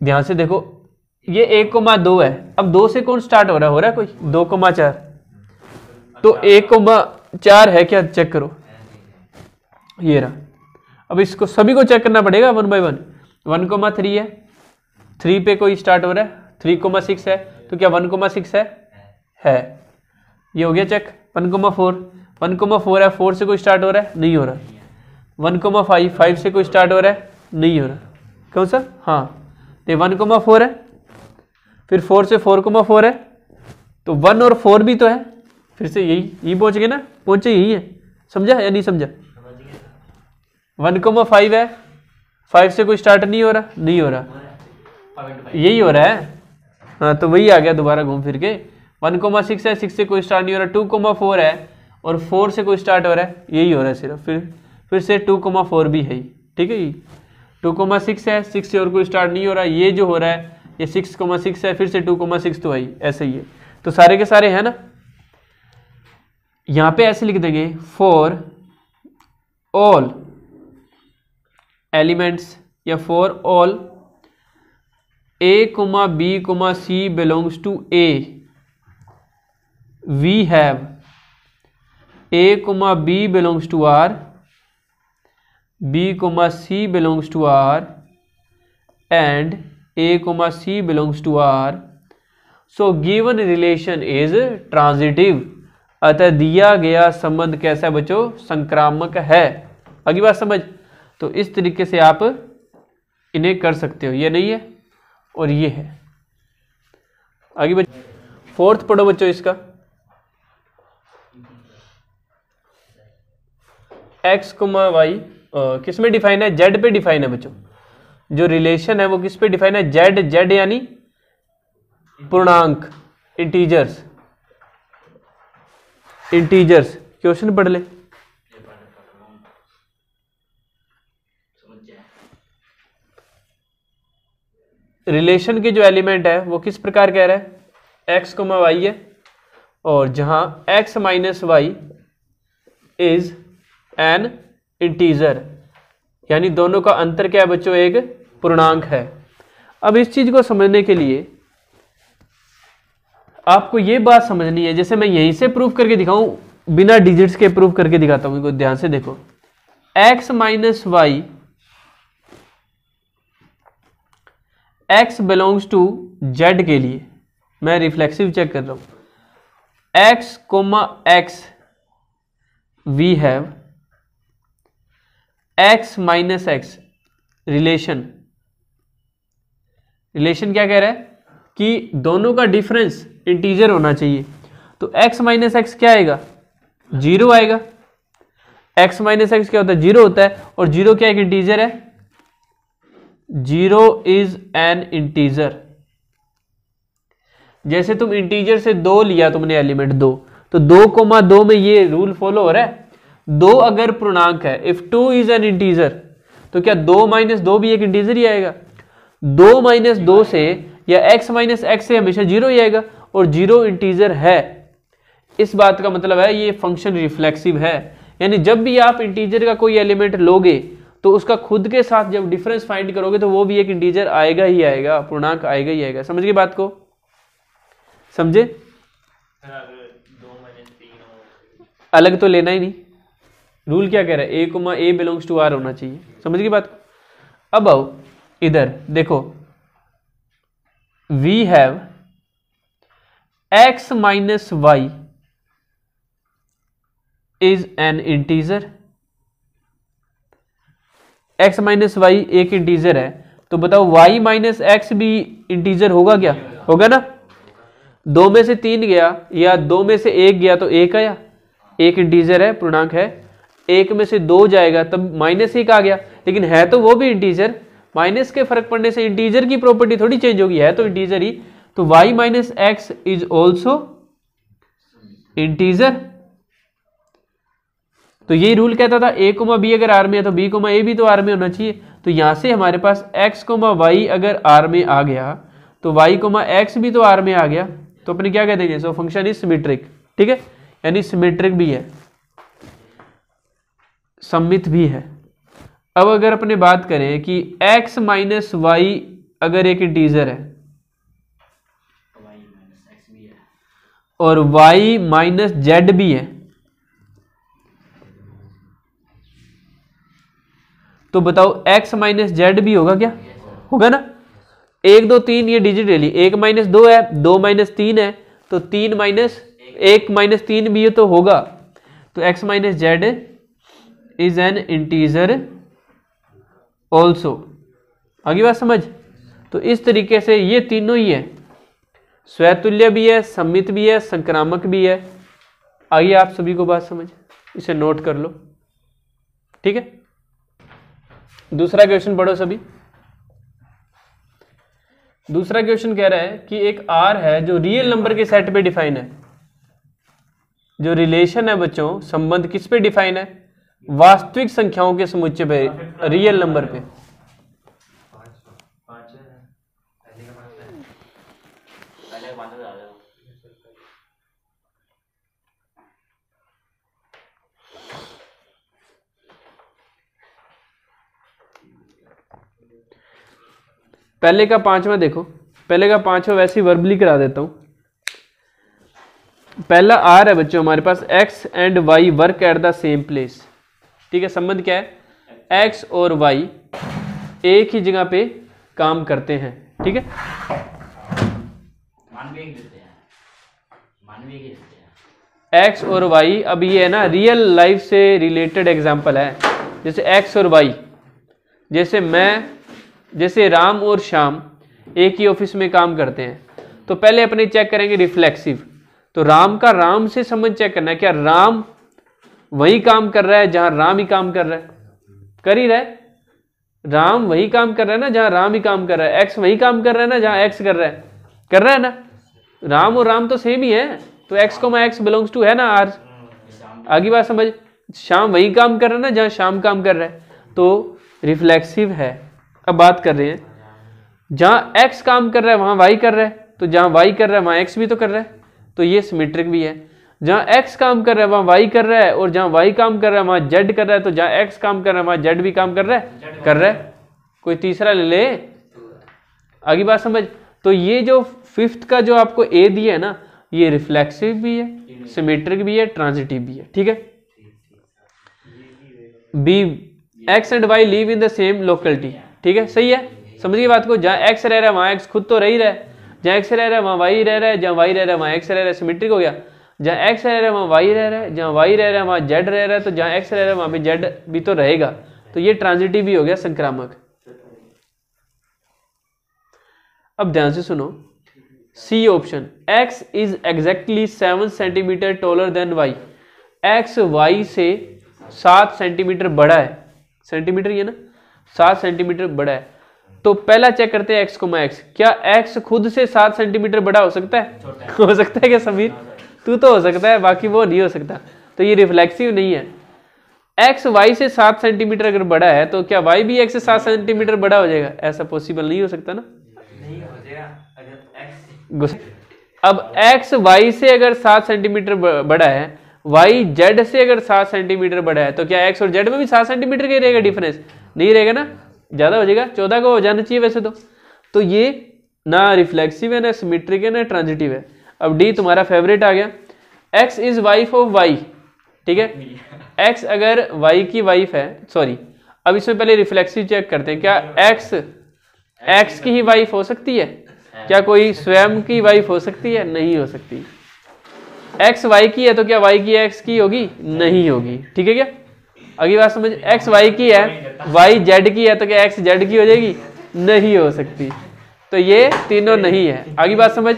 ध्यान से देखो ये एक कोमा दो है अब दो से कौन स्टार्ट हो रहा हो रहा है कोई दो कोमा चार तो अच्छा। एक कोमा चार है क्या चेक करो ये रहा अब इसको सभी को चेक करना पड़ेगा one by one one comma three है थ्री पे कोई स्टार्ट हो रहा है थ्री कोमा सिक्स है तो क्या वन कोमा सिक्स है है ये हो गया check one comma four one comma four है फोर से कोई स्टार्ट हो रहा है नहीं हो रहा वन कोमा फाइव फाइव से कोई स्टार्ट हो रहा है नहीं हो रहा कौन सा हाँ ये वन कोमा फोर है फिर फोर से फोर कोमा फोर है तो वन और फोर भी तो है फिर से यही यही पहुंच गए ना पहुंचे यही है समझा या नहीं समझा वन कोमा फाइव है फाइव से कोई स्टार्ट नहीं हो रहा नहीं हो रहा यही हो रहा है हाँ तो वही आ गया दोबारा घूम फिर के वन कोमा सिक्स है सिक्स से कोई स्टार्ट नहीं हो रहा टू कोमा फोर है और फोर से कोई स्टार्ट हो रहा है यही हो रहा है सिर्फ फिर फिर से टू कोमा फोर भी है ठीक है टू कोमा सिक्स है सिक्स से और कोई स्टार्ट नहीं हो रहा ये जो हो रहा है ये सिक्स कोमा सिक्स है फिर से टू कोमा सिक्स तो आई ऐसे ही है तो सारे के सारे है ना यहां पे ऐसे लिख देंगे फॉर ऑल एलिमेंट्स या for all a comma b comma C belongs to a we have a comma B belongs to r b comma C belongs to r and a comma c belongs to r so given relation is transitive अतः दिया गया संबंध कैसा है बच्चों संक्रामक है अगली बात समझ तो इस तरीके से आप इन्हें कर सकते हो ये नहीं है और ये है आगे बच फोर्थ पढ़ो बच्चों इसका एक्स कोमा वाई किसमें डिफाइन है जेड पे डिफाइन है बच्चों जो रिलेशन है वो किस पे डिफाइन है जेड जेड यानी पूर्णांक इंटीजर्स इंटीजर्स क्वेश्चन पढ़ ले रिलेशन के जो एलिमेंट है वो किस प्रकार कह रहे हैं एक्स को वाई है और जहां x minus y is an integer यानी दोनों का अंतर क्या है बच्चों एक पूर्णांक है अब इस चीज़ को समझने के लिए आपको यह बात समझनी है जैसे मैं यहीं से प्रूफ करके दिखाऊं बिना डिजिट्स के प्रूफ करके दिखाता हूं इनको ध्यान से देखो x minus y x belongs to z के लिए मैं रिफ्लेक्सिव चेक कर रहा हूं x comma x we have x minus x relation relation क्या कह रहा है कि दोनों का डिफरेंस इंटीजर होना चाहिए तो x माइनस एक्स क्या आएगा जीरो आएगा x माइनस एक्स क्या होता है जीरो होता है और जीरो क्या एक इंटीजर है जीरो इज एन इंटीजर जैसे तुम इंटीजर से दो लिया तुमने एलिमेंट दो तो दो कोमा दो में ये रूल फॉलो हो रहा है दो अगर पूर्णांक है if two is an integer तो क्या दो माइनस दो भी एक इंटीजर ही आएगा दो माइनस दो से या एक्स माइनस एक्स से हमेशा जीरो ही आएगा और जीरो इंटीजर है इस बात का मतलब है ये फंक्शन रिफ्लेक्सिव है यानी जब भी आप इंटीजर का कोई एलिमेंट लोगे तो उसका खुद के साथ जब डिफरेंस फाइंड करोगे तो वो भी एक इंटीजर आएगा ही आएगा पूर्णांक आएगा ही आएगा समझ गए बात को समझे अलग तो लेना ही नहीं रूल क्या कह रहा है a comma A belongs to r होना चाहिए समझ गई बात को अब आओ इधर देखो we have x minus y is an integer x minus y एक इंटीजर है तो बताओ वाई माइनस एक्स भी इंटीजर होगा क्या होगा ना दो में से तीन गया या दो में से एक गया तो एक आया एक इंटीजर है पूर्णांक है एक में से दो जाएगा तब माइनस एक आ गया लेकिन है तो वो भी इंटीजर माइनस के फर्क पड़ने से इंटीजर की प्रॉपर्टी थोड़ी चेंज होगी है तो इंटीजर ही तो y minus x is also integer तो ये रूल कहता था ए कोमा बी अगर आर में है तो b कोमा ए भी तो आर में होना चाहिए तो यहां से हमारे पास एक्स कोमा वाई अगर आर में आ गया तो वाई कोमा एक्स भी तो आर में आ गया तो अपने क्या कह देंगे सो फंक्शन इज सिमेट्रिक ठीक है यानी सिमेट्रिक भी है सम्मित भी है अब अगर अपने बात करें कि x माइनस वाई अगर एक इंटीजर है और y माइनस जेड भी है तो बताओ x माइनस जेड भी होगा क्या होगा ना एक दो तीन ये डिजिट ले ली एक माइनस दो है दो माइनस तीन है तो तीन माइनस एक माइनस तीन भी है तो होगा तो x minus z is an integer also आगे बात समझ तो इस तरीके से ये तीनों ही है स्वैतुल्य भी है सम्मित भी है संक्रामक भी है आइए आप सभी को बात समझ इसे नोट कर लो ठीक है दूसरा क्वेश्चन पढ़ो सभी दूसरा क्वेश्चन कह रहा है कि एक आर है जो रियल नंबर के सेट पे डिफाइन है जो रिलेशन है बच्चों संबंध किस पे डिफाइन है वास्तविक संख्याओं के समुच्चय पे रियल नंबर पे पहले का पांचवा देखो पहले का पांचवा वैसे ही वर्बली करा देता हूं पहला आर है बच्चों हमारे पास x and y work at the same place ठीक है संबंध क्या है एक्स और वाई एक ही जगह पे काम करते हैं ठीक है एक्स और वाई अब ये है ना रियल लाइफ से रिलेटेड एग्जाम्पल है जैसे एक्स और वाई जैसे मैं जैसे राम और श्याम एक ही ऑफिस में काम करते हैं तो पहले अपने चेक करेंगे रिफ्लेक्सिव तो राम का राम से संबंध चेक करना है क्या राम वही काम कर रहा है जहां राम ही काम कर रहा है कर ही रहा है राम वही काम कर रहा है ना जहां राम ही काम कर रहा है एक्स वही काम कर रहा है ना जहां एक्स कर रहा है कर रहा है ना राम और राम तो सेम ही है तो एक्स को मैं एक्स बिलोंग्स टू है ना आर आगे बात समझ शाम वही काम कर रहा है ना जहां शाम काम कर रहा है तो रिफ्लेक्सिव है अब बात कर रहे हैं जहां एक्स काम कर रहा है वहां वाई कर रहा है तो जहां वाई कर रहा है वहां एक्स भी तो कर रहा है तो ये सिमेट्रिक भी है जहां एक्स काम कर रहा है वहां वाई कर रहा है और जहां वाई काम कर रहा है वहां जेड कर रहा है तो जहां एक्स काम कर रहा है वहां जेड भी काम कर रहा है कर रहा है कोई तीसरा ले ले आगे बात समझ तो ये जो फिफ्थ का जो आपको ए दिया है ना ये रिफ्लेक्सिव भी है सिमेट्रिक भी है ट्रांजिटिव भी है ठीक है b x and y live in the same locality ठीक है सही है समझिए बात को जहाँ एक्स रह रहा है वहाँ एक्स खुद तो रह ही रहा है जहाँ एक्स रह रहा है वहाँ वाई रह रहा है जहाँ वाई रह रहा है वहाँ एक्स रह रहा है सिमेट्रिक हो गया जहाँ एक्स रह रहा है वहाँ वाई रह रहा है जहाँ वाई रह रहा है वहाँ जेड रह रहा है तो जहाँ एक्स रह रहा है वहाँ भी जेड भी तो रहेगा तो ये ट्रांजिटिव भी हो गया संक्रामक अब ध्यान से सुनो c option x is exactly seven centimetre taller than y x y से सात सेंटीमीटर बड़ा है सेंटीमीटर ये ना सात सेंटीमीटर बड़ा है तो पहला चेक करते हैं एक्स को एक्स क्या एक्स खुद से सात सेंटीमीटर बड़ा हो सकता है हो सकता है क्या समीर तू तो हो सकता है बाकी वो नहीं हो सकता तो ये रिफ्लेक्सिव नहीं है एक्स वाई से सात सेंटीमीटर अगर बड़ा है तो क्या वाई भी एक्स से सात सेंटीमीटर बड़ा हो जाएगा ऐसा पॉसिबल नहीं हो सकता ना नहीं हो जाएगा अब एक्स वाई से अगर सात सेंटीमीटर बड़ा है वाई जेड से अगर सात सेंटीमीटर बड़ा है तो क्या एक्स और जेड में भी सात सेंटीमीटर का ही रहेगा डिफरेंस नहीं रहेगा ना ज़्यादा हो जाएगा चौदह को हो जाना चाहिए वैसे तो तो ये ना रिफ्लेक्सिव है ना सिमेट्रिक है ना ट्रांजिटिव है अब डी तुम्हारा फेवरेट आ गया x is wife of y ठीक है एक्स अगर वाई की वाइफ है सॉरी अब इसमें पहले रिफ्लेक्सिव चेक करते हैं क्या एक्स एक्स की ही वाइफ हो सकती है क्या कोई स्वयं की वाइफ हो सकती है नहीं हो सकती एक्स वाई की है तो क्या वाई की एक्स की होगी नहीं होगी ठीक है क्या अगली बात समझ एक्स वाई की है वाई जेड की है तो क्या एक्स जेड की हो जाएगी नहीं हो सकती तो ये तीनों नहीं है आगे बात समझ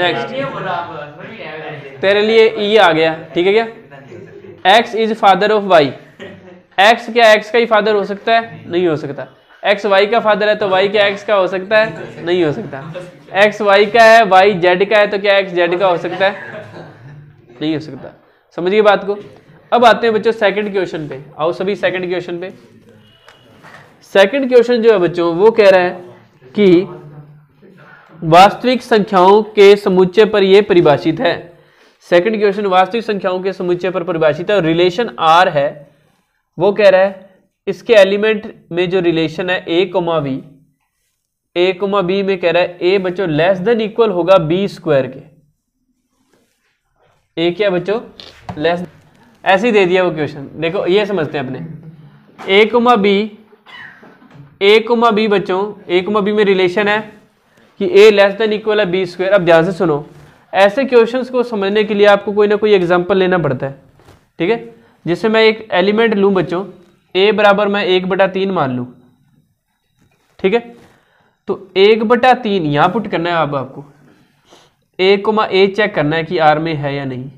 नेक्स्ट तेरे लिए ई e आ गया ठीक है क्या x is father of y x क्या एक्स का ही फादर हो सकता है नहीं हो सकता एक्स वाई का फादर है तो वाई क्या एक्स का हो सकता है नहीं हो सकता एक्स वाई का है वाई जेड का है तो क्या एक्स जेड का हो सकता है नहीं हो सकता समझिए बात को अब आते हैं बच्चों सेकंड क्वेश्चन पे आओ सभी सेकंड क्वेश्चन पे सेकंड क्वेश्चन जो है बच्चों वो कह रहा है कि वास्तविक संख्याओं के समुच्चय पर यह परिभाषित है सेकंड क्वेश्चन वास्तविक संख्याओं के समुच्चय पर परिभाषित है रिलेशन आर है वो कह रहा है इसके एलिमेंट में जो रिलेशन है a comma b a comma B में कह रहा है ए बच्चों लेस देन इक्वल होगा बी स्क्वायर के ए क्या बच्चों लेस ऐसे ही दे दिया वो क्वेश्चन देखो ये समझते हैं अपने a comma b a comma b बच्चों ए कोमा बी में रिलेशन है कि ए लेस देन इक्वल है बी स्क्वायर अब ध्यान से सुनो ऐसे क्वेश्चन को समझने के लिए आपको कोई ना कोई एग्जाम्पल लेना पड़ता है ठीक है जिससे मैं एक एलिमेंट लूँ बच्चों ए बराबर मैं एक बटा तीन मान लूँ ठीक है तो एक बटा तीन यहाँ पुट करना है अब आप आपको ए कोमा ए चेक करना है कि आर में है या नहीं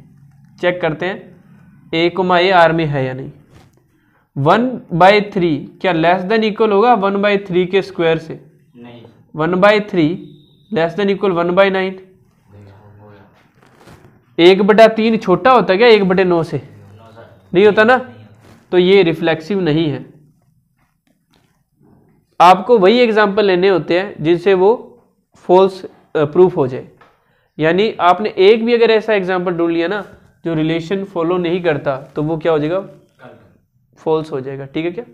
चेक करते हैं ए कोमा ए आर में है या नहीं वन बाई थ्री क्या लेस देन इक्वल होगा वन बाई थ्री के स्क्वायर से नहीं one by three less than equal one by nine एक बटा तीन छोटा होता है क्या एक बटे नौ से नहीं होता ना तो ये रिफ्लेक्सिव नहीं है आपको वही एग्जाम्पल लेने होते हैं जिनसे वो फॉल्स प्रूफ हो जाए यानी आपने एक भी अगर ऐसा एग्जाम्पल ढूंढ लिया ना जो रिलेशन फॉलो नहीं करता तो वो क्या हो जाएगा फॉल्स हो जाएगा ठीक है क्या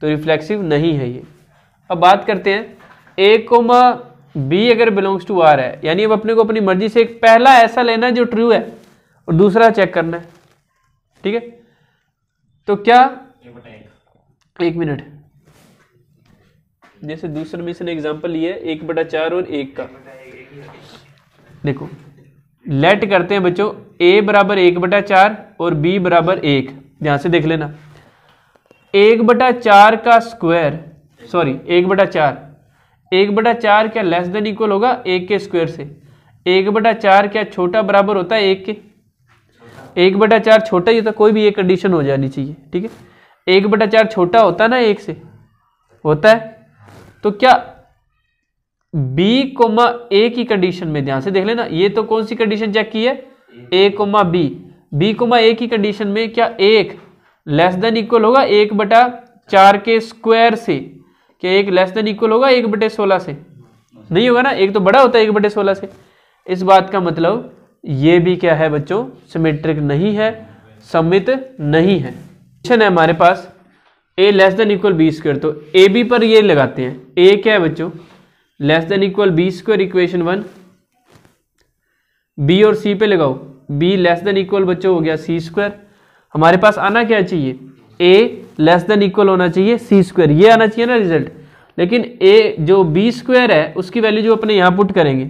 तो रिफ्लेक्सिव नहीं है ये अब बात करते हैं एक कोमा बी अगर बिलोंग्स टू आर है यानी अब अपने को अपनी मर्जी से एक पहला ऐसा लेना है जो ट्रू है और दूसरा चेक करना है ठीक है तो क्या एक मिनट जैसे दूसरे में इसने एग्जाम्पल लिया है एक बटा चार और एक का देखो लेट करते हैं बच्चों ए बराबर एक बटा चार और बी बराबर एक यहां से देख लेना एक बटा चार का स्क्वायर सॉरी एक बटा चार एक बटा चार क्या लेस देन इक्वल होगा एक के स्क्वायर से एक बटा चार क्या छोटा बराबर होता है एक के एक बटा चार छोटा ही होता कोई भी एक कंडीशन हो जानी चाहिए ठीक है एक बटा चार छोटा होता ना एक से होता है तो क्या बी कोमा ए की कंडीशन में ध्यान से देख लेना ये तो कौन सी कंडीशन चेक की है a comma b b comma a की कंडीशन में क्या एक लेस देन इक्वल होगा एक बटा चार के स्क्वायर से क्या एक लेस देन इक्वल होगा एक बटे सोलह से नहीं होगा ना एक तो बड़ा होता है एक बटे सोलह से इस बात का मतलब ये भी क्या है बच्चों सिमेट्रिक नहीं है समित नहीं है क्वेश्चन है हमारे पास a less than equal b square तो ए बी पर ये लगाते हैं ए क्या है बच्चों less than equal b square equation one b और सी पे लगाओ बी लेस देन इक्वल बच्चों हो गया सी स्क्वायर हमारे पास आना क्या चाहिए ए लेस देन इक्वल होना चाहिए सी स्क्वायर ये आना चाहिए ना रिजल्ट लेकिन ए जो बी स्क्वायर है उसकी वैल्यू जो अपने यहाँ पुट करेंगे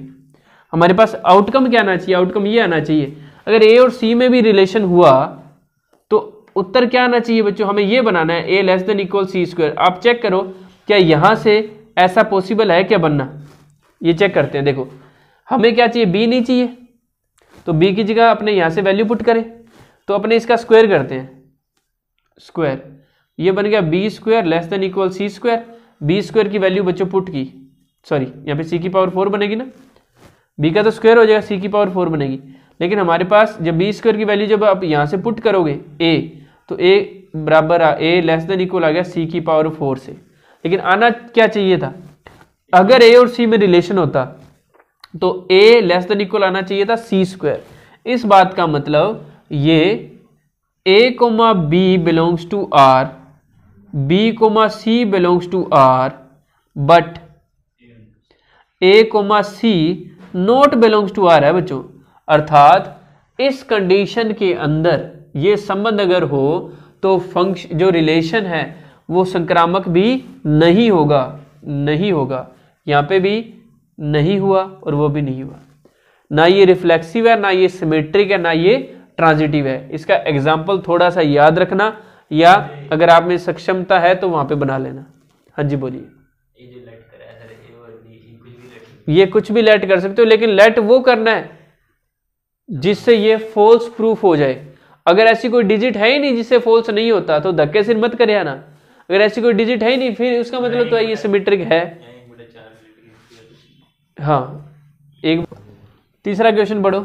हमारे पास आउटकम क्या आना चाहिए आउटकम ये आना चाहिए अगर ए और सी में भी रिलेशन हुआ तो उत्तर क्या आना चाहिए बच्चों हमें ये बनाना है ए less than equal c square आप चेक करो क्या यहाँ से ऐसा पॉसिबल है क्या बनना ये चेक करते हैं देखो हमें क्या चाहिए बी नहीं चाहिए तो बी की जगह अपने यहाँ से वैल्यू पुट करें तो अपने इसका स्क्वायर करते हैं स्क्वायर ये बन गया b square less than equal c square b square की वैल्यू बच्चों पुट की सॉरी यहाँ पे सी की पावर फोर बनेगी ना बी का तो स्क्वायर हो जाएगा सी की पावर फोर बनेगी लेकिन हमारे पास जब बी स्क्वायर की वैल्यू जब आप यहाँ से पुट करोगे ए तो ए बराबर आ ए लेस देन इक्वल आ गया सी की पावर फोर से लेकिन आना क्या चाहिए था अगर ए और सी में रिलेशन होता तो ए लेस देन इक्वल आना चाहिए था सी स्क्वायर इस बात का मतलब ये a comma B belongs to r b comma C belongs to r but a comma c not belongs to are है बच्चों अर्थात इस कंडीशन के अंदर ये संबंध अगर हो तो फंक्शन जो रिलेशन है वो संक्रामक भी नहीं होगा नहीं होगा यहाँ पे भी नहीं हुआ और वो भी नहीं हुआ ना ये रिफ्लेक्सिव है ना ये सिमेट्रिक है ना ये ट्रांजिटिव है इसका एग्जाम्पल थोड़ा सा याद रखना या अगर आप में सक्षमता है तो वहां पे बना लेना हाँ जी बोलिए ये कुछ भी लेट कर सकते हो लेकिन लेट वो करना है जिससे ये फॉल्स प्रूफ हो जाए अगर ऐसी कोई डिजिट है ही नहीं जिससे फॉल्स नहीं होता तो धक्के सिर मत करे ना अगर ऐसी कोई डिजिट है ही नहीं फिर उसका मतलब तो ये सिमेट्रिक है हाँ एक तीसरा क्वेश्चन पढ़ो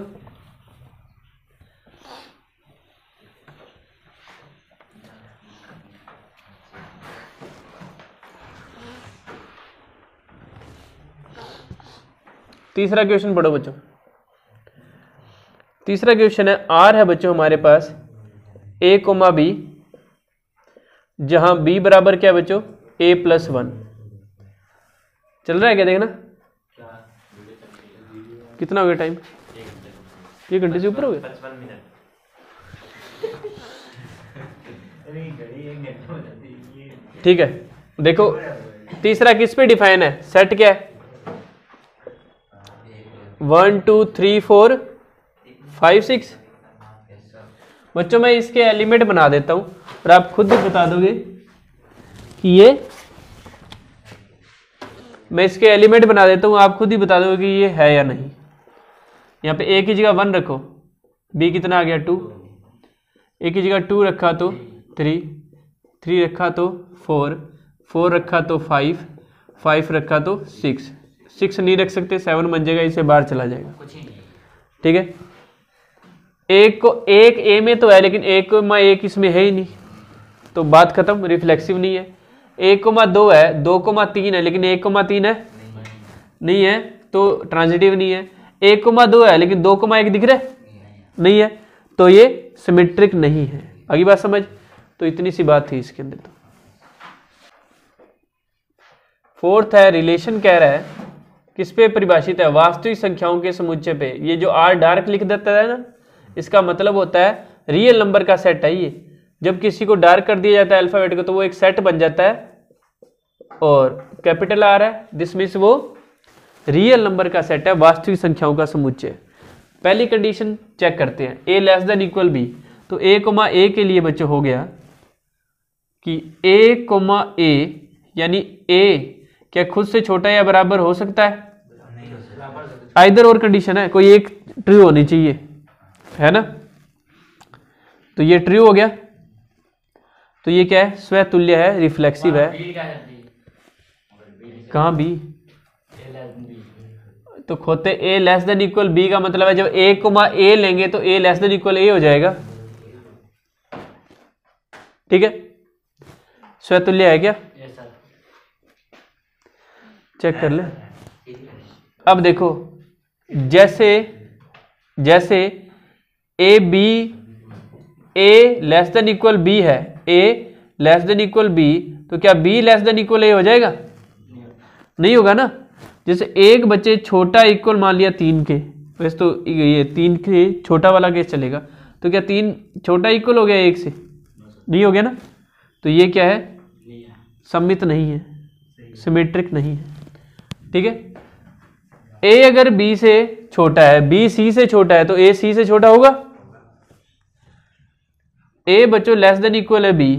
तीसरा क्वेश्चन पढ़ो बच्चों तीसरा क्वेश्चन है आर है बच्चों हमारे पास ए कोमा बी जहां बी बराबर क्या बच्चों ए प्लस वन चल रहा है क्या देखना कितना हो गया टाइम ये घंटे से ऊपर हो गया ठीक है देखो तीसरा किस पे डिफाइन है सेट क्या है one two three four five six बच्चों मैं इसके एलिमेंट बना देता हूँ और आप खुद बता दोगे कि ये मैं इसके एलिमेंट बना देता हूँ आप खुद ही बता दोगे कि ये है या नहीं यहाँ पे ए की जगह वन रखो बी कितना आ गया टू ए की जगह टू रखा तो थ्री थ्री रखा तो फोर फोर रखा तो फाइव फाइव रखा तो सिक्स सिक्स नहीं रख सकते सेवन बन जाएगा इसे बाहर चला जाएगा ठीक है एक को एक ए में तो है लेकिन एक माँ एक इसमें है ही नहीं तो बात खत्म रिफ्लेक्सिव नहीं है एक को माँ दो है दो को माँ तीन है लेकिन एक को माँ तीन है नहीं है तो ट्रांजिटिव नहीं है एक को माँ दो है लेकिन दो को माँ एक दिख रहा है नहीं है तो ये सिमेट्रिक नहीं है अगली बात समझ तो इतनी सी बात थी इसके अंदर तो फोर्थ है रिलेशन कह रहा है किस पे परिभाषित है वास्तविक संख्याओं के समुच्चय पे ये जो आर डार्क लिख देता है ना इसका मतलब होता है रियल नंबर का सेट है ये जब किसी को डार्क कर दिया जाता है अल्फ़ाबेट को तो वो एक सेट बन जाता है और कैपिटल आर है दिस मीन्स वो रियल नंबर का सेट है वास्तविक संख्याओं का समुच्चय पहली कंडीशन चेक करते हैं A less than equal B तो ए कोमा ए के लिए बच्चों हो गया कि ए कोमा ए यानी ए क्या खुद से छोटा या बराबर हो सकता है आइदर और कंडीशन है कोई एक ट्रू होनी चाहिए है ना तो ये ट्रू हो गया तो ये क्या है स्वतुल्य है रिफ्लेक्सिव है कहा बी तो खोते A less than equal B का मतलब है जब ए को मा ए लेंगे तो A less than equal A हो जाएगा ठीक है स्वतुल्य है क्या चेक कर ले अब देखो जैसे जैसे A B A less than equal B है ए लेस देन इक्वल बी तो क्या B less than equal A हो जाएगा नहीं होगा ना जैसे एक बच्चे छोटा इक्वल मान लिया तीन के वैसे तो, तो ये तीन के छोटा वाला केस चलेगा तो क्या तीन छोटा इक्वल हो गया एक से नहीं हो गया ना तो ये क्या है सम्मित नहीं है सिमेट्रिक नहीं है ठीक है ए अगर बी से छोटा है बी सी से छोटा है तो ए सी से छोटा होगा ए बच्चों लेस देन इक्वल है B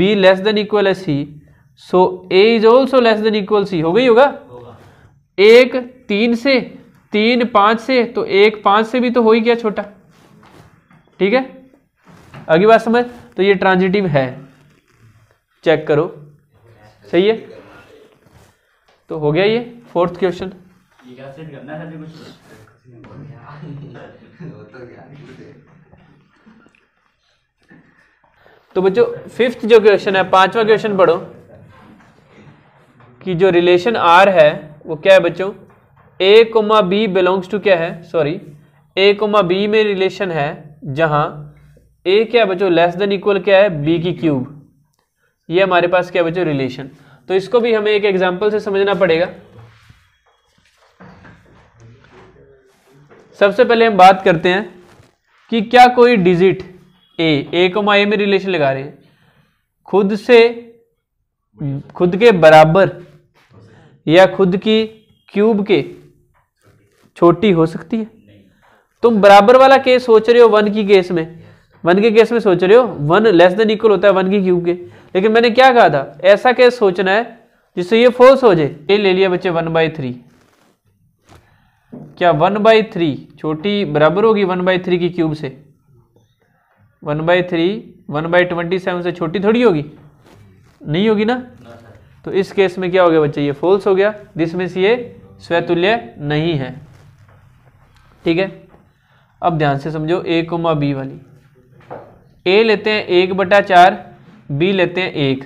B less than equal है C so A is also less than equal C हो गई होगा एक तीन से तीन पांच से तो एक पांच से भी तो हो ही गया छोटा ठीक है अगली बात समझ तो ये ट्रांजिटिव है चेक करो सही है तो हो गया ये फोर्थ क्वेश्चन तो बच्चों फिफ्थ जो क्वेश्चन है पांचवा क्वेश्चन पढ़ो कि जो रिलेशन आर है वो क्या है बच्चों ए कोमा बी बिलोंग्स टू क्या है सॉरी ए कोमा बी में रिलेशन है जहां ए क्या है बच्चों लेस देन इक्वल क्या है बी की क्यूब ये हमारे पास क्या है बच्चों रिलेशन तो इसको भी हमें एक एग्जाम्पल से समझना पड़ेगा सबसे पहले हम बात करते हैं कि क्या कोई डिजिट ए ए को माए में रिलेशन लगा रहे हैं खुद से खुद के बराबर या खुद की क्यूब के छोटी हो सकती है तुम बराबर वाला केस सोच रहे हो वन की केस में वन के केस में सोच रहे हो वन लेस देन इक्वल होता है वन की क्यूब के लेकिन मैंने क्या कहा था ऐसा केस सोचना है जिससे ये फोर्स हो जाए ये ले लिया बच्चे वन बाई थ्री क्या वन बाई थ्री छोटी बराबर होगी वन बाई थ्री की क्यूब से one by three one by twenty seven से छोटी थोड़ी होगी नहीं होगी ना तो इस केस में क्या हो गया बच्चे ये फॉल्स हो गया दिस मीन्स ये स्वैतुल्य नहीं है ठीक है अब ध्यान से समझो ए कोमा बी वाली ए लेते हैं एक बटा चार बी लेते हैं एक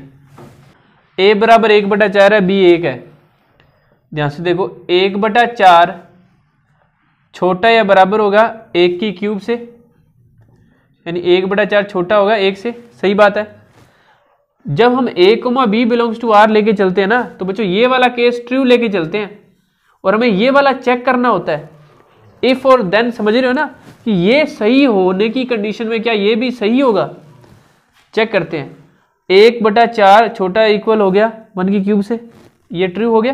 ए बराबर एक बटा चार है बी एक है ध्यान से देखो एक बटा चार छोटा या बराबर होगा एक की क्यूब से यानी एक बटा चार छोटा होगा एक से सही बात है जब हम A comma B belongs to R लेके चलते हैं ना तो बच्चों ये वाला केस ट्रू लेके चलते हैं और हमें ये वाला चेक करना होता है इफ और देन समझ रहे हो ना कि ये सही होने की कंडीशन में क्या ये भी सही होगा चेक करते हैं एक बटा चार छोटा इक्वल हो गया वन की क्यूब से ये ट्रू हो गया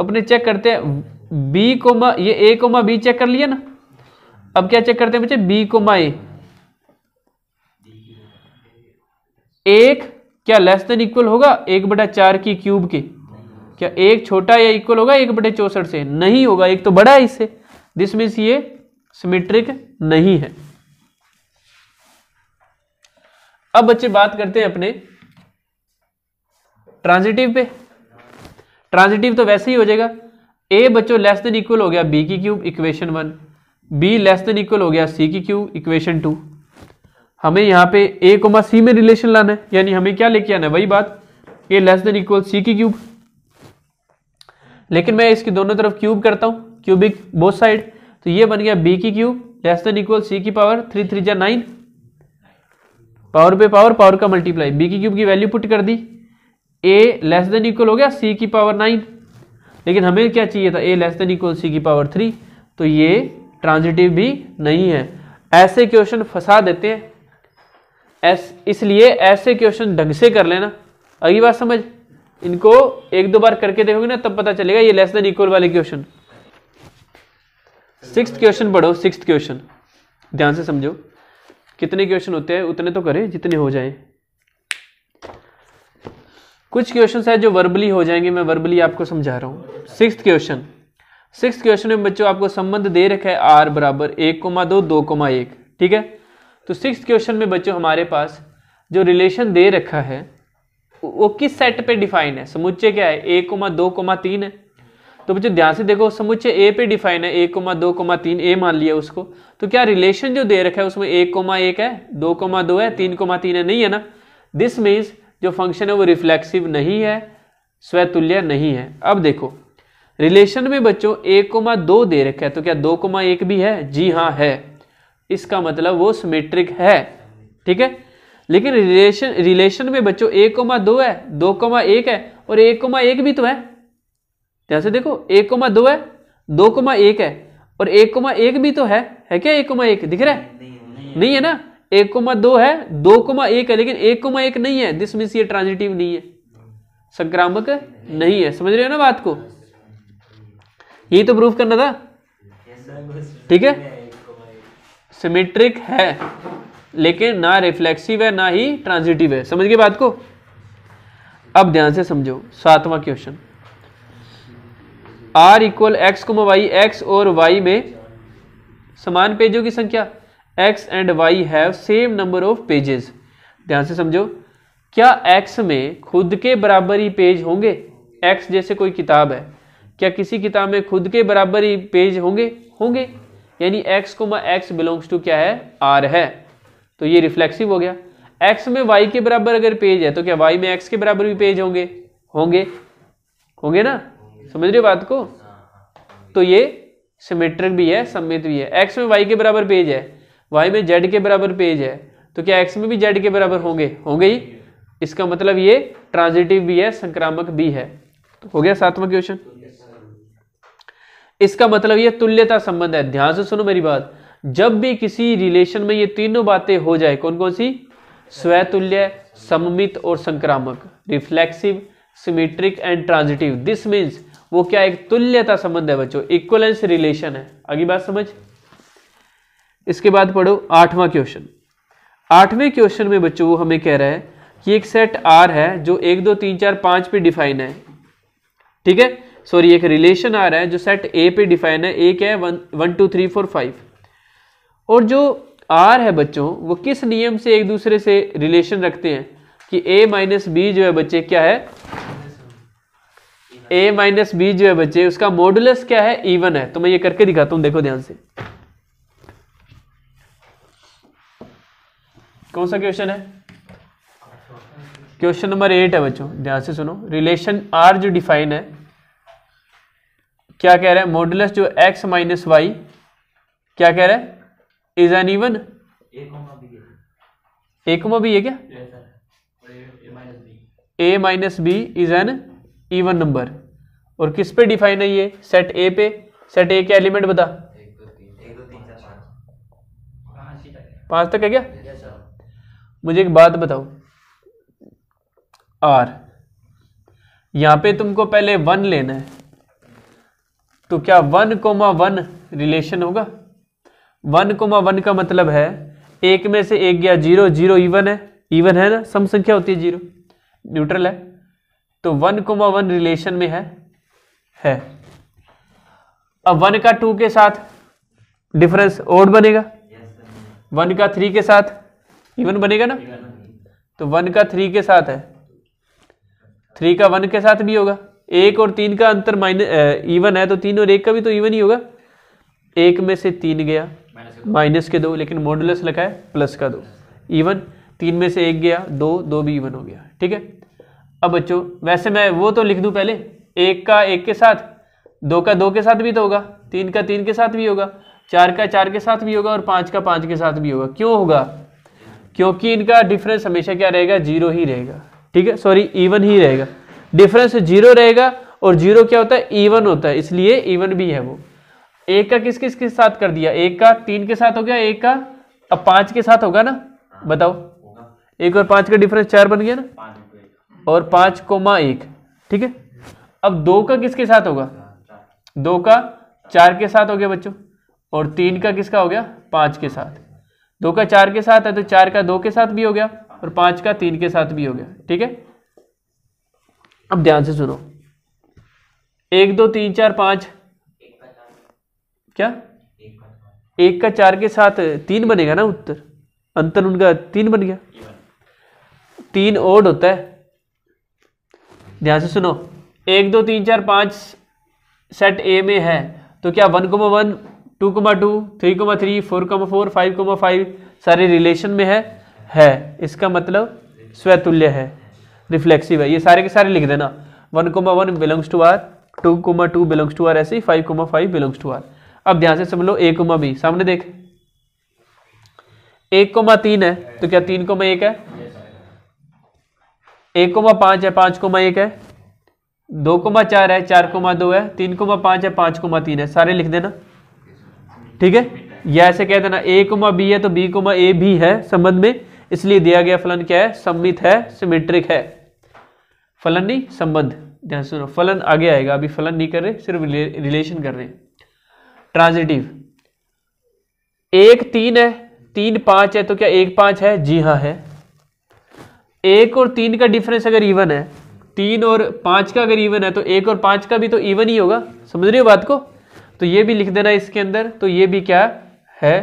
अपने चेक करते हैं बी कोमा ये ए कोमा बी चेक कर लिया ना अब क्या चेक करते हैं बच्चे बी कोमा ए एक क्या लेस देन इक्वल होगा एक बटा चार की क्यूब के क्या एक छोटा या इक्वल होगा एक बटे चौसठ से नहीं होगा एक तो बड़ा है इससे दिस मीन्स ये सिमेट्रिक नहीं है अब बच्चे बात करते हैं अपने ट्रांजिटिव पे ट्रांजिटिव तो वैसे ही हो जाएगा ए बच्चों लेस देन इक्वल हो गया बी की cube equation one B less than equal हो गया सी की क्यूब इक्वेशन टू हमें यहाँ पे ए कोमा सी में रिलेशन लाना है यानी हमें क्या लेके आना है वही बात A less than equal C की क्यूब लेकिन मैं इसकी दोनों तरफ क्यूब करता हूँ क्यूबिक बोथ साइड तो ये बन गया बी की cube less than equal C की पावर थ्री थ्री जा नाइन पावर पे पावर पावर का मल्टीप्लाई बी की क्यूब की वैल्यू पुट कर दी ए लेस देन इक्वल हो गया सी की पावर नाइन लेकिन हमें क्या चाहिए था A less than equal C की पावर थ्री तो ये ट्रांजिटिव भी नहीं है ऐसे क्वेश्चन फंसा देते हैं ऐस इसलिए ऐसे क्वेश्चन ढंग से कर लेना अगली बात समझ इनको एक दो बार करके देखोगे ना तब पता चलेगा ये लेस देन इक्वल वाले क्वेश्चन सिक्स क्वेश्चन पढ़ो सिक्स क्वेश्चन ध्यान से समझो कितने क्वेश्चन होते हैं उतने तो करें जितने हो जाएं कुछ क्वेश्चन है जो वर्बली हो जाएंगे मैं वर्बली आपको समझा रहा हूँ सिक्स क्वेश्चन सिक्स क्वेश्चन में बच्चों आपको संबंध दे रखा है आर बराबर एक कोमा दो दो कोमा एक ठीक है तो सिक्स क्वेश्चन में बच्चों हमारे पास जो रिलेशन दे रखा है वो किस सेट पे डिफाइन है समुच्चय क्या है एक कोमा दो कोमा तीन है तो बच्चों ध्यान से देखो समुच्चय ए पे डिफाइन है एक कोमा दो कोमा तीन ए मान लिया उसको तो क्या रिलेशन जो दे रखा है उसमें एक कोमा एक है दो कोमा दो है तीन कोमा तीन है नहीं है ना दिस मीन्स जो फंक्शन है वो रिफ्लेक्सिव नहीं है स्वतुल्य नहीं है अब देखो रिलेशन में बच्चों एक कोमा दो दे रखा है तो क्या दो कोमा एक भी है जी हाँ है इसका मतलब वो सिमेट्रिक है ठीक है लेकिन रिलेशन रिलेशन में बच्चों एक कोमा दो है दो कोमा एक है और एक कोमा एक भी तो है ध्यान से देखो एक कोमा दो है दो कोमा एक है और एक कोमा एक भी तो है है क्या एक कोमा एक दिख रहा है नहीं, नहीं, है ना एक कोमा दो है दो कोमा एक है लेकिन एक कोमा एक नहीं है दिस मीन्स ये ट्रांजिटिव नहीं है संक्रामक नहीं है समझ रहे हो ना बात को यही तो प्रूफ करना था ठीक है सिमेट्रिक है लेकिन ना रिफ्लेक्सिव है ना ही ट्रांजिटिव है समझ गए बात को अब ध्यान से समझो सातवां क्वेश्चन आर इक्वल एक्स को वाई एक्स और वाई में समान पेजों की संख्या X and Y have same number of pages ध्यान से समझो क्या एक्स में खुद के बराबर ही पेज होंगे एक्स जैसे कोई किताब है क्या किसी किताब में खुद के बराबर ही पेज होंगे होंगे यानी एक्स को एक्स बिलोंग्स टू क्या है आर है तो ये रिफ्लेक्सिव हो गया एक्स में वाई के बराबर अगर पेज है तो क्या वाई में एक्स के बराबर भी पेज होंगे होंगे होंगे ना समझ रहे हो बात को तो ये सिमेट्रिक भी है सम्मित भी है एक्स में वाई के बराबर पेज है वाई में जेड के बराबर पेज है तो क्या एक्स में भी जेड के बराबर होंगे होंगे ही इसका मतलब ये ट्रांजिटिव भी है संक्रामक भी है तो हो गया सातवां क्वेश्चन इसका मतलब ये तुल्यता संबंध है ध्यान से सुनो मेरी बात जब भी किसी रिलेशन में ये तीनों बातें हो जाए कौन कौन सी स्वतुल्य सममित और संक्रामक reflexive symmetric and transitive this means वो क्या एक तुल्यता संबंध है बच्चों इक्वलेंस रिलेशन है अगली बात समझ इसके बाद पढ़ो आठवां क्वेश्चन आठवें क्वेश्चन में बच्चों वो हमें कह रहा है कि एक सेट आर है जो एक दो तीन चार पांच पे डिफाइन है ठीक है सॉरी एक रिलेशन आ रहा है जो सेट ए पे डिफाइन है ए क्या है one one two three four five और जो आर है बच्चों वो किस नियम से एक दूसरे से रिलेशन रखते हैं कि ए माइनस बी जो है बच्चे क्या है ए माइनस बी जो है बच्चे उसका मॉडुलस क्या है इवन e है तो मैं ये करके दिखाता हूं देखो ध्यान से कौन सा क्वेश्चन है क्वेश्चन नंबर एट है बच्चों ध्यान से सुनो रिलेशन आर जो डिफाइन है क्या कह रहा है मॉडुलस जो एक्स माइनस वाई क्या कह रहे हैं is an even A comma B है क्या A minus B is an even number और किस पे डिफाइन है ये सेट ए पे सेट ए के एलिमेंट बता पांच तक है क्या मुझे एक बात बताओ आर यहां पे तुमको पहले वन लेना है तो क्या वन कोमा वन रिलेशन होगा वन कोमा वन का मतलब है एक में से एक गया जीरो जीरो इवन है इवन है ना सम संख्या होती है जीरो न्यूट्रल है तो वन कोमा वन रिलेशन में है है अब वन का टू के साथ डिफरेंस ओड बनेगा वन का थ्री के साथ इवन बनेगा ना तो वन का थ्री के साथ है थ्री का वन के साथ भी होगा एक और तीन का अंतर माइनस इवन है तो तीन और एक का भी तो इवन ही होगा एक में से तीन गया माइनस के दो लेकिन मॉडुलस लिखा है प्लस का दो इवन तीन में से एक गया दो दो भी इवन हो गया ठीक है अब बच्चों वैसे मैं वो तो लिख दूं पहले एक का एक के साथ दो का दो के साथ भी तो होगा तीन का तीन के साथ भी होगा चार का चार के साथ भी होगा और पांच का पांच के साथ भी होगा क्यों होगा क्योंकि इनका डिफरेंस हमेशा क्या रहेगा जीरो ही रहेगा ठीक है सॉरी इवन ही रहेगा डिफरेंस जीरो रहेगा और जीरो क्या होता है इवन होता है इसलिए इवन भी है वो एक का किस किस के साथ कर दिया एक का तीन के साथ हो गया एक का अब पांच के साथ होगा ना बताओ एक और पांच का डिफरेंस चार बन गया ना और पांच कोमा एक ठीक है अब दो का किसके साथ होगा दो का चार के साथ हो गया बच्चों और तीन का किसका हो गया पांच के साथ दो का चार के साथ है तो चार का दो के साथ भी हो गया और पांच का तीन के साथ भी हो गया ठीक है अब ध्यान से सुनो एक दो तीन चार पांच क्या एक का चार के साथ तीन बनेगा ना उत्तर अंतर उनका तीन बन गया तीन ओड होता है ध्यान से सुनो एक दो तीन चार पाँच सेट ए में है तो क्या one comma one two comma two three comma three four comma four five comma five सारे रिलेशन में है है इसका मतलब स्वतुल्य है रिफ्लेक्सिव है ये सारे के सारे लिख देना one comma one belongs to are two comma two belongs to R ऐसे ही five comma five belongs to R अब ध्यान से समझ लो ए कोमा बी सामने देख एक कोमा तीन है तो क्या तीन कोमा एक है एक कोमा पांच है को कोमा एक है दो कोमा चार है चार कोमा दो है तीन कोमा पांच है को कोमा तीन है सारे लिख देना ठीक है या ऐसे कह देना ए कोमा बी है तो बी कोमा ए भी है संबंध में इसलिए दिया गया फलन क्या है सम्मित है सिमेट्रिक है फलन नहीं संबंध ध्यान सुनो फलन आगे आएगा अभी फलन नहीं कर रहे सिर्फ रिलेशन कर रहे हैं ट्रांजिटिव एक तीन है तीन पांच है तो क्या एक पांच है जी हाँ है एक और तीन का डिफरेंस अगर इवन है तीन और पांच का अगर इवन है तो एक और पांच का भी तो इवन ही होगा समझ रहे हो बात को तो ये भी लिख देना इसके अंदर तो ये भी क्या है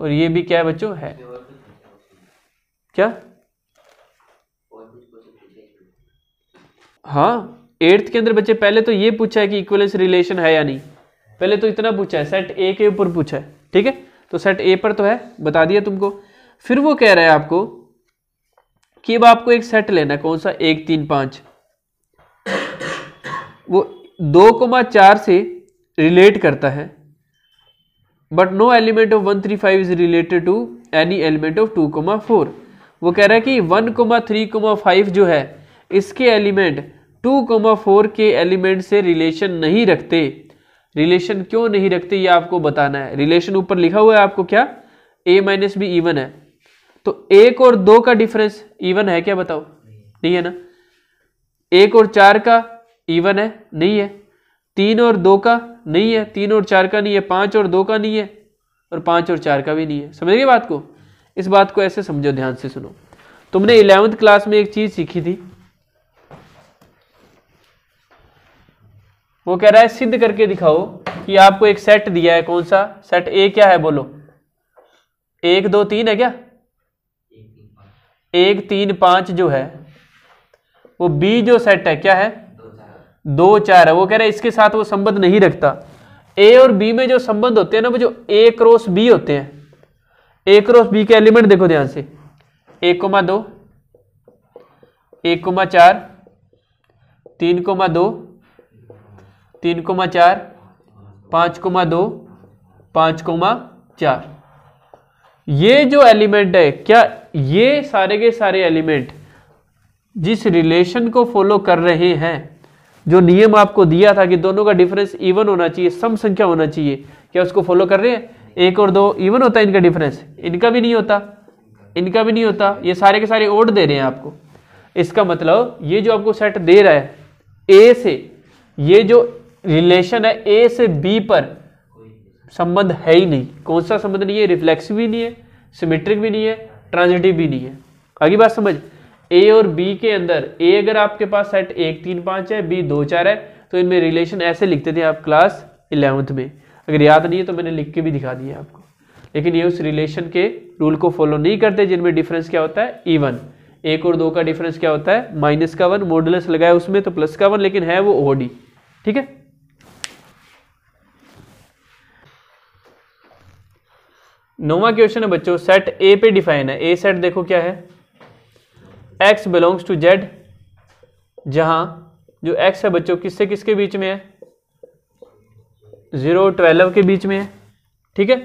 और ये भी क्या है बच्चों है क्या हाँ एट्थ के अंदर बच्चे पहले तो ये पूछा है कि इक्वलेंस रिलेशन है या नहीं पहले तो इतना पूछा है सेट ए के ऊपर पूछा है ठीक है तो सेट ए पर तो है बता दिया तुमको फिर वो कह रहा है आपको कि अब आपको एक सेट लेना है कौन सा एक तीन पांच वो दो कोमा चार से रिलेट करता है but no element of one three five is related to any element of two comma four वो कह रहा है कि one comma three comma five जो है इसके एलिमेंट टू कोमा फोर के एलिमेंट से रिलेशन नहीं रखते रिलेशन क्यों नहीं रखते ये आपको बताना है रिलेशन ऊपर लिखा हुआ है आपको क्या ए माइनस बी इवन है तो एक और दो का डिफरेंस इवन है क्या बताओ नहीं है ना एक और चार का इवन है नहीं है तीन और दो का नहीं है तीन और चार का नहीं है पाँच और दो का नहीं है और पाँच और चार का भी नहीं है समझ गए बात को इस बात को ऐसे समझो ध्यान से सुनो तुमने इलेवंथ क्लास में एक चीज़ सीखी थी वो कह रहा है सिद्ध करके दिखाओ कि आपको एक सेट दिया है कौन सा सेट ए क्या है बोलो एक दो तीन है क्या एक तीन पांच जो है वो बी जो सेट है क्या है दो चार है वो कह रहा है इसके साथ वो संबंध नहीं रखता ए और बी में जो संबंध होते हैं ना वो जो ए क्रॉस बी होते हैं ए क्रॉस बी के एलिमेंट देखो ध्यान से एक कोमा दो एक कोमा चार तीन कोमा दो तीन कोमा चार पांच कोमा दो पांच कोमा चार ये जो एलिमेंट है क्या ये सारे के सारे एलिमेंट जिस रिलेशन को फॉलो कर रहे हैं जो नियम आपको दिया था कि दोनों का डिफरेंस इवन होना चाहिए सम संख्या होना चाहिए क्या उसको फॉलो कर रहे हैं एक और दो इवन होता है इनका डिफरेंस इनका भी नहीं होता इनका भी नहीं होता ये सारे के सारे ओड दे रहे हैं आपको इसका मतलब ये जो आपको सेट दे रहा है ए से ये जो रिलेशन है ए से बी पर संबंध है ही नहीं कौन सा संबंध नहीं है रिफ्लेक्स भी नहीं है सिमेट्रिक भी नहीं है ट्रांजिटिव भी नहीं है आगे बात समझ ए और बी के अंदर ए अगर आपके पास सेट एक तीन पाँच है बी दो चार है तो इनमें रिलेशन ऐसे लिखते थे आप क्लास इलेवंथ में अगर याद नहीं है तो मैंने लिख के भी दिखा दिया आपको लेकिन ये उस रिलेशन के रूल को फॉलो नहीं करते जिनमें डिफरेंस क्या होता है इवन e एक और दो का डिफरेंस क्या होता है माइनस का वन मॉडुलस लगाया उसमें तो प्लस का वन लेकिन है वो ओडी ठीक है नौवा क्वेश्चन है बच्चों सेट ए पे डिफाइन है ए सेट देखो क्या है एक्स बिलोंग्स टू जेड जहां जो एक्स है बच्चों किससे किसके बीच में है ज़ीरो ट्वेल्व के बीच में है ठीक है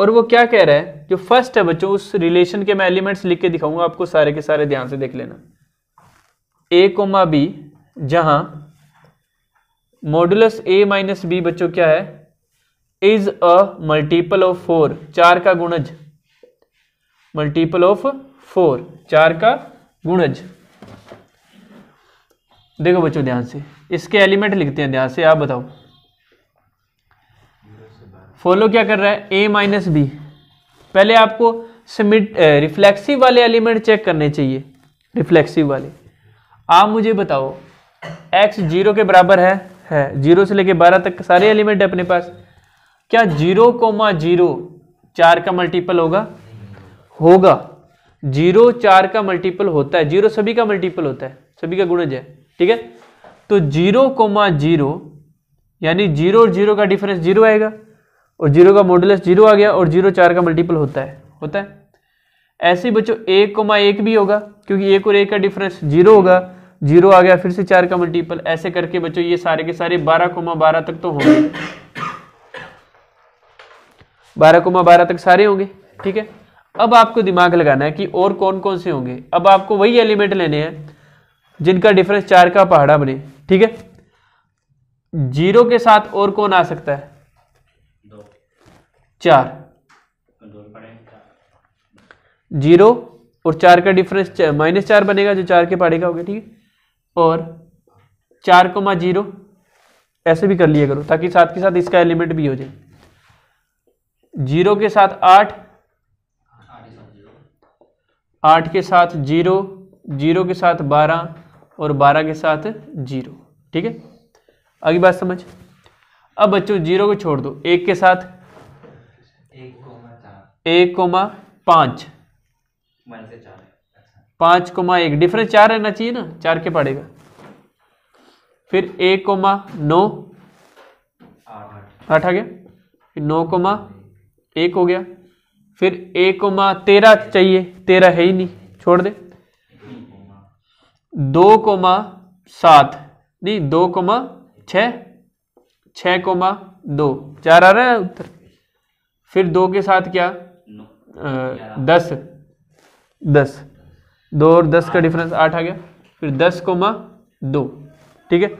और वो क्या कह रहा है जो फर्स्ट है बच्चों उस रिलेशन के मैं एलिमेंट्स लिख के दिखाऊंगा आपको सारे के सारे ध्यान से देख लेना ए कोमा बी जहां मॉडुलस ए माइनस बी बच्चों क्या है is a multiple of four चार का गुणज मल्टीपल ऑफ फोर चार का गुणज देखो बच्चों ध्यान से इसके एलिमेंट लिखते हैं ध्यान से आप बताओ फॉलो क्या कर रहा है ए माइनस बी पहले आपको समिट रिफ्लेक्सिव वाले एलिमेंट चेक करने चाहिए रिफ्लेक्सिव वाले आप मुझे बताओ एक्स जीरो के बराबर है है जीरो से लेके बारह तक सारे एलिमेंट है अपने पास क्या जीरो कोमा जीरो चार का मल्टीपल होगा होगा जीरो चार का मल्टीपल होता है जीरो सभी का मल्टीपल होता है सभी का गुणज है ठीक है तो जीरो कोमा जीरो यानी जीरो और जीरो का डिफरेंस जीरो आएगा और जीरो का मॉडुलस जीरो आ गया और जीरो चार का मल्टीपल होता है होता है ऐसे ही बच्चों एक कोमा एक भी होगा क्योंकि एक और एक का डिफरेंस जीरो होगा जीरो आ गया फिर से चार का मल्टीपल ऐसे करके बच्चों ये सारे के सारे बारह कोमा बारह तक तो होंगे बारह कोमा बारह तक सारे होंगे ठीक है अब आपको दिमाग लगाना है कि और कौन कौन से होंगे अब आपको वही एलिमेंट लेने हैं जिनका डिफरेंस चार का पहाड़ा बने ठीक है जीरो के साथ और कौन आ सकता है चार जीरो और चार का डिफरेंस माइनस चार बनेगा जो चार के पहाड़े का होगा ठीक है और चार को मा जीरो ऐसे भी कर लिया करो ताकि साथ के साथ इसका एलिमेंट भी हो जाए जीरो के साथ आठ आठ के साथ जीरो जीरो के साथ बारह और बारह के साथ जीरो ठीक है अगली बात समझ अब बच्चों जीरो को छोड़ दो एक के साथ एक कोमा पाँच पांच कोमा एक डिफरेंस चार रहना चाहिए ना चार के पड़ेगा फिर एक कोमा नौ आठ आ गया फिर नौ कोमा एक हो गया फिर ए को माँ तेरह चाहिए तेरह है ही नहीं छोड़ दे दो को माँ सात नहीं दो को माँ छ छ को दो चार आ रहा है उत्तर फिर दो के साथ क्या आ, दस दस दो और दस का डिफरेंस आठ आ गया फिर दस को माँ दो ठीक है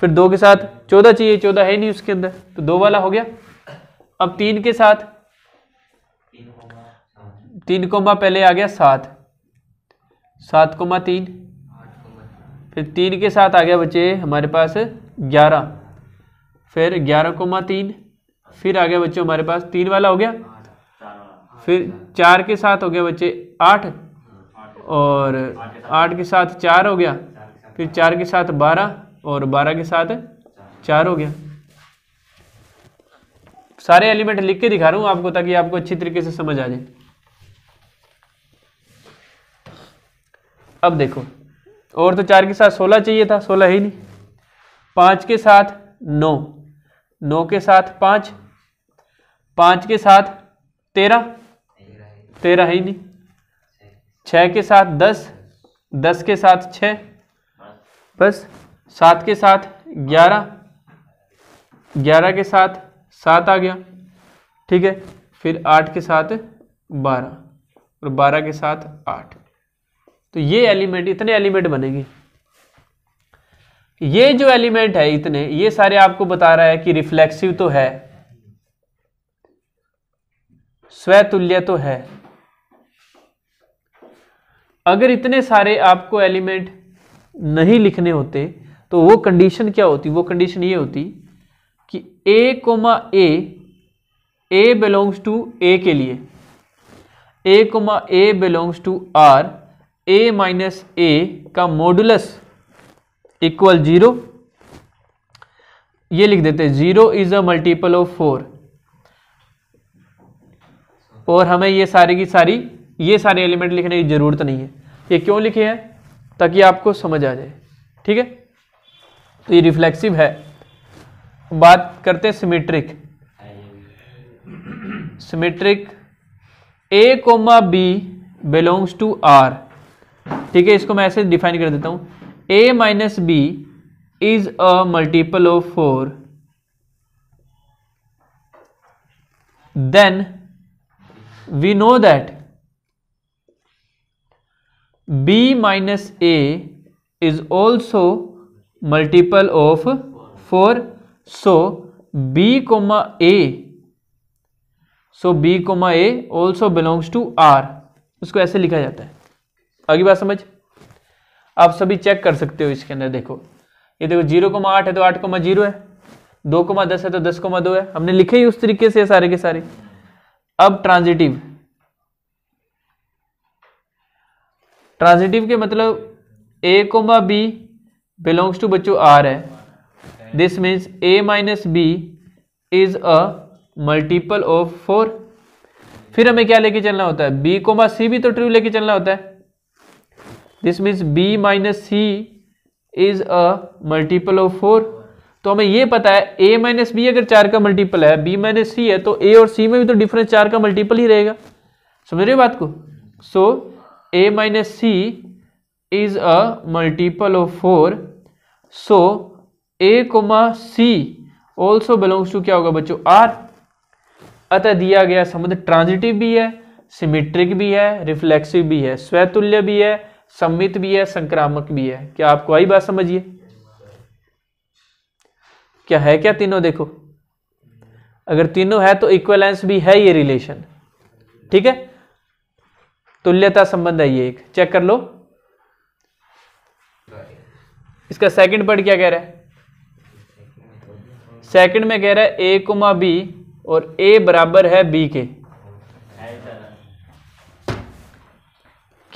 फिर दो के साथ चौदह चाहिए चौदह है नहीं उसके अंदर तो दो वाला हो गया अब तीन के साथ तीन कोमा पहले आ गया सात सात कोमा तीन फिर तीन के साथ आ गया बच्चे हमारे पास ग्यारह फिर ग्यारह कोमा तीन फिर आ गया बच्चे हमारे पास तीन वाला हो गया फिर चार के साथ हो गया बच्चे आठ और आठ के साथ चार हो गया फिर चार के साथ बारह और बारह के साथ चार हो गया सारे एलिमेंट लिख के दिखा रहा हूँ आपको ताकि आपको अच्छी तरीके से समझ आ जाए अब देखो और तो चार के साथ सोलह चाहिए था सोलह ही नहीं पाँच के साथ नौ नौ के साथ पाँच पाँच के साथ तेरह तेरह ही नहीं छः के साथ दस दस के साथ छ बस सात के साथ ग्यारह ग्यारह के साथ सात आ गया ठीक है फिर आठ के साथ बारह और बारह के साथ आठ तो ये एलिमेंट इतने एलिमेंट बनेंगे ये जो एलिमेंट है इतने ये सारे आपको बता रहा है कि रिफ्लेक्सिव तो है स्वैतुल्य तो है अगर इतने सारे आपको एलिमेंट नहीं लिखने होते तो वो कंडीशन क्या होती वो कंडीशन ये होती कि A comma A A belongs to A के लिए A comma A belongs to R A minus A का मोडुलस इक्वल जीरो ये लिख देते हैं zero is a multiple of four और हमें ये सारी की सारी ये सारे एलिमेंट लिखने की ज़रूरत नहीं है ये क्यों लिखे हैं ताकि आपको समझ आ जाए ठीक है तो ये रिफ्लेक्सिव है बात करते हैं symmetric symmetric A comma B belongs to R ठीक है इसको मैं ऐसे डिफाइन कर देता हूं A minus B is a multiple of four then we know that B minus A is also multiple of four so B comma A so B comma A also belongs to R उसको ऐसे लिखा जाता है आगे बात समझ आप सभी चेक कर सकते हो इसके अंदर देखो ये देखो जीरो कोमा आठ है तो आठ कोमा जीरो है दो कोमा दस है तो दस कोमा दो है हमने लिखे ही उस तरीके से सारे के सारे अब ट्रांजिटिव ट्रांजिटिव के मतलब A comma B belongs to बच्चों आर है this means A minus B is a multiple of four फिर हमें क्या लेके चलना होता है बी कोमा सी भी तो ट्रू लेके चलना होता है this means B minus C is a multiple of four तो हमें ये पता है ए माइनस बी अगर चार का मल्टीपल है बी माइनस सी है तो ए और सी में भी तो डिफरेंस चार का मल्टीपल ही रहेगा समझ रहे हो बात को so A minus C is a multiple of four so A comma C also belongs to क्या होगा बच्चों आर अतः दिया गया संबंध ट्रांजिटिव भी है सिमेट्रिक भी है रिफ्लेक्सिव भी है स्वैतुल्य भी है सम्मित भी है संक्रामक भी है क्या आपको आई बात समझिए क्या है क्या तीनों देखो अगर तीनों है तो इक्वलेंस भी है ये रिलेशन ठीक है तुल्यता संबंध है ये एक चेक कर लो इसका सेकंड पार्ट क्या कह रहा है सेकंड में कह रहा है ए कुमा बी और ए बराबर है बी के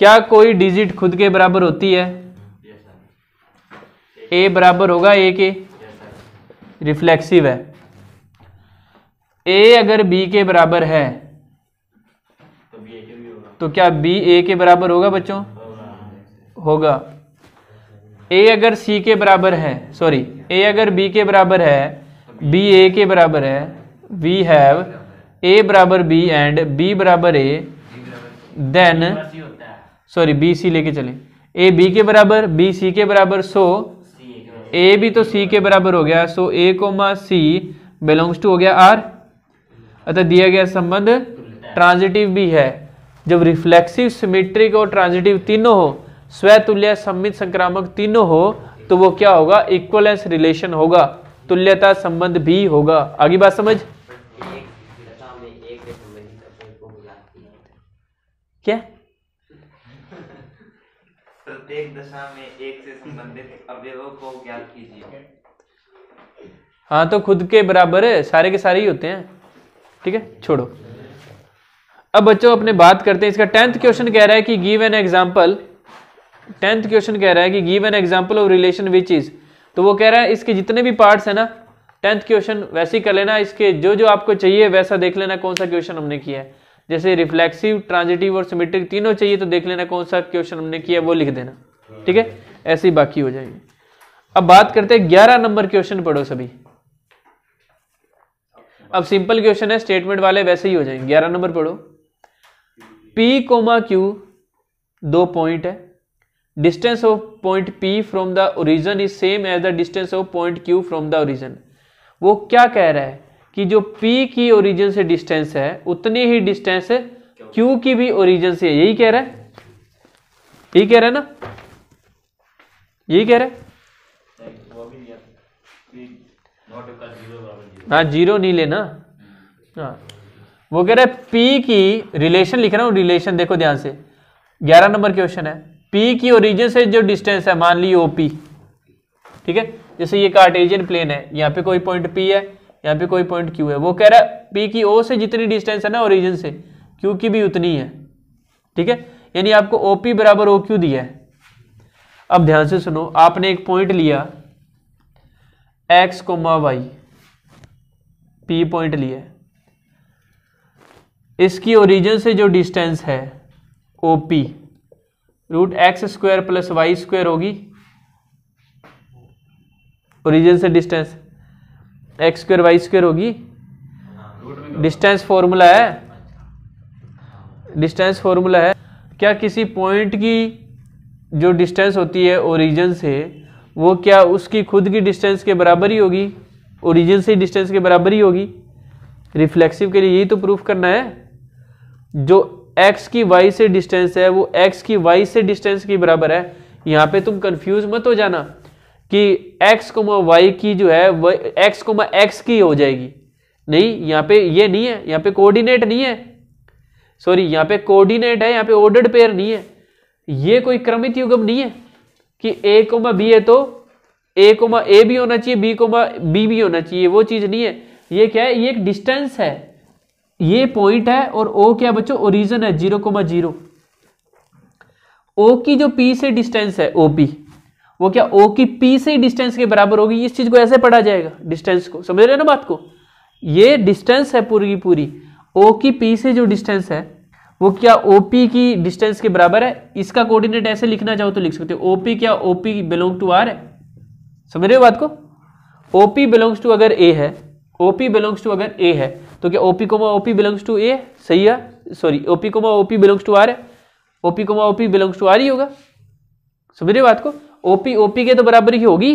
क्या कोई डिजिट खुद के बराबर होती है ए बराबर होगा ए के रिफ्लेक्सिव है ए अगर बी के बराबर है तो क्या बी ए के बराबर होगा बच्चों होगा ए अगर सी के बराबर है सॉरी ए अगर बी के बराबर है बी ए के बराबर है वी हैव ए बराबर बी एंड बी बराबर A then sorry B C लेके चले ए बी के बराबर बी सी के बराबर सो ए भी तो सी के बराबर हो गया so A comma C belongs to हो गया आर अतः दिया गया संबंध ट्रांजिटिव भी है जब रिफ्लेक्सिव सिमेट्रिक और ट्रांजिटिव तीनों हो स्वतुल्य सम्मित संक्रामक तीनों हो तो वो क्या होगा इक्वलेंस रिलेशन होगा तुल्यता संबंध भी होगा आगे बात समझ क्या प्रत्येक दशा में एक से संबंधित अवयव को ज्ञात कीजिए हाँ तो खुद के बराबर है सारे के सारे ही होते हैं ठीक है छोड़ो अब बच्चों अपने बात करते हैं इसका टेंथ क्वेश्चन कह रहा है कि give an example tenth question कह रहा है कि give an example of relation which is तो वो कह रहा है इसके जितने भी पार्ट्स है ना टेंथ क्वेश्चन वैसे ही कर लेना इसके जो जो आपको चाहिए वैसा देख लेना कौन सा क्वेश्चन हमने किया है जैसे रिफ्लेक्सिव ट्रांजिटिव और सिमेट्रिक तीनों चाहिए तो देख लेना कौन सा क्वेश्चन हमने किया वो लिख देना ठीक है ऐसे ही बाकी हो जाएंगे अब बात करते हैं ग्यारह नंबर क्वेश्चन पढ़ो सभी अब सिंपल क्वेश्चन है स्टेटमेंट वाले वैसे ही हो जाएंगे ग्यारह नंबर पढ़ो पी कोमा क्यू दो पॉइंट है distance of point P from the origin is same as the distance of point Q from the origin वो क्या कह रहा है कि जो P की ओरिजिन से डिस्टेंस है उतनी ही डिस्टेंस Q की भी ओरिजिन से है यही कह रहा है यही कह रहा है ना यही कह रहा है हाँ जीरो नहीं लेना हाँ वो कह रहा है P की रिलेशन लिख रहा हूं रिलेशन देखो ध्यान से ग्यारह नंबर क्वेश्चन है P की ओरिजिन से जो डिस्टेंस है मान ली ओपी ठीक है जैसे ये कार्टेजियन प्लेन है यहां पे कोई पॉइंट P है यहाँ पे कोई पॉइंट क्यू है वो कह रहा है पी की ओ से जितनी डिस्टेंस है ना ओरिजिन से क्यू की भी उतनी है ठीक है यानी आपको ओ पी बराबर ओ क्यू दिया है अब ध्यान से सुनो आपने एक पॉइंट लिया X comma Y P point लिया इसकी ओरिजिन से जो डिस्टेंस है O P root X square plus Y square होगी ओरिजिन से distance X square Y square होगी डिस्टेंस फॉर्मूला है डिस्टेंस फॉर्मूला है क्या किसी पॉइंट की जो डिस्टेंस होती है ओरिजिन से वो क्या उसकी खुद की डिस्टेंस के बराबर ही होगी ओरिजिन से डिस्टेंस के बराबर ही होगी रिफ्लेक्सिव के लिए यही तो प्रूफ करना है जो एक्स की वाई से डिस्टेंस है वो एक्स की वाई से डिस्टेंस के बराबर है यहाँ पे तुम कंफ्यूज मत हो जाना कि x कोमा वाई की जो है वह एक्स कोमा एक्स की हो जाएगी नहीं यहाँ पे ये नहीं है यहाँ पे कोऑर्डिनेट नहीं है सॉरी यहाँ पे कोऑर्डिनेट है यहाँ पे ऑर्डर्ड पेयर नहीं है ये कोई क्रमित युगम नहीं है कि ए कोमा बी है तो ए कोमा ए भी होना चाहिए बी कोमा बी भी होना चाहिए वो चीज़ नहीं है ये क्या है ये एक डिस्टेंस है ये पॉइंट है और ओ क्या बच्चों ओरिजन है जीरो कोमा जीरो ओ की जो पी से डिस्टेंस है ओ पी वो क्या ओ की पी से डिस्टेंस के बराबर होगी इस चीज को ऐसे पढ़ा जाएगा डिस्टेंस को समझ रहे हो ना बात को ये डिस्टेंस है पूरी पूरी ओ की पी से जो डिस्टेंस है वो क्या ओपी की डिस्टेंस के बराबर है इसका कोऑर्डिनेट ऐसे लिखना चाहो तो लिख सकते हो ओपी क्या ओपी बिलोंग टू आर है समझ रहे हो बात को ओपी बिलोंग्स टू अगर ए है ओपी बिलोंग्स टू अगर ए है तो क्या OP comma OP belongs to A सही है sorry OP comma OP belongs to are है OP comma OP belongs to R ही होगा समझ रहे हो बात को ओपी ओपी के तो बराबर ही होगी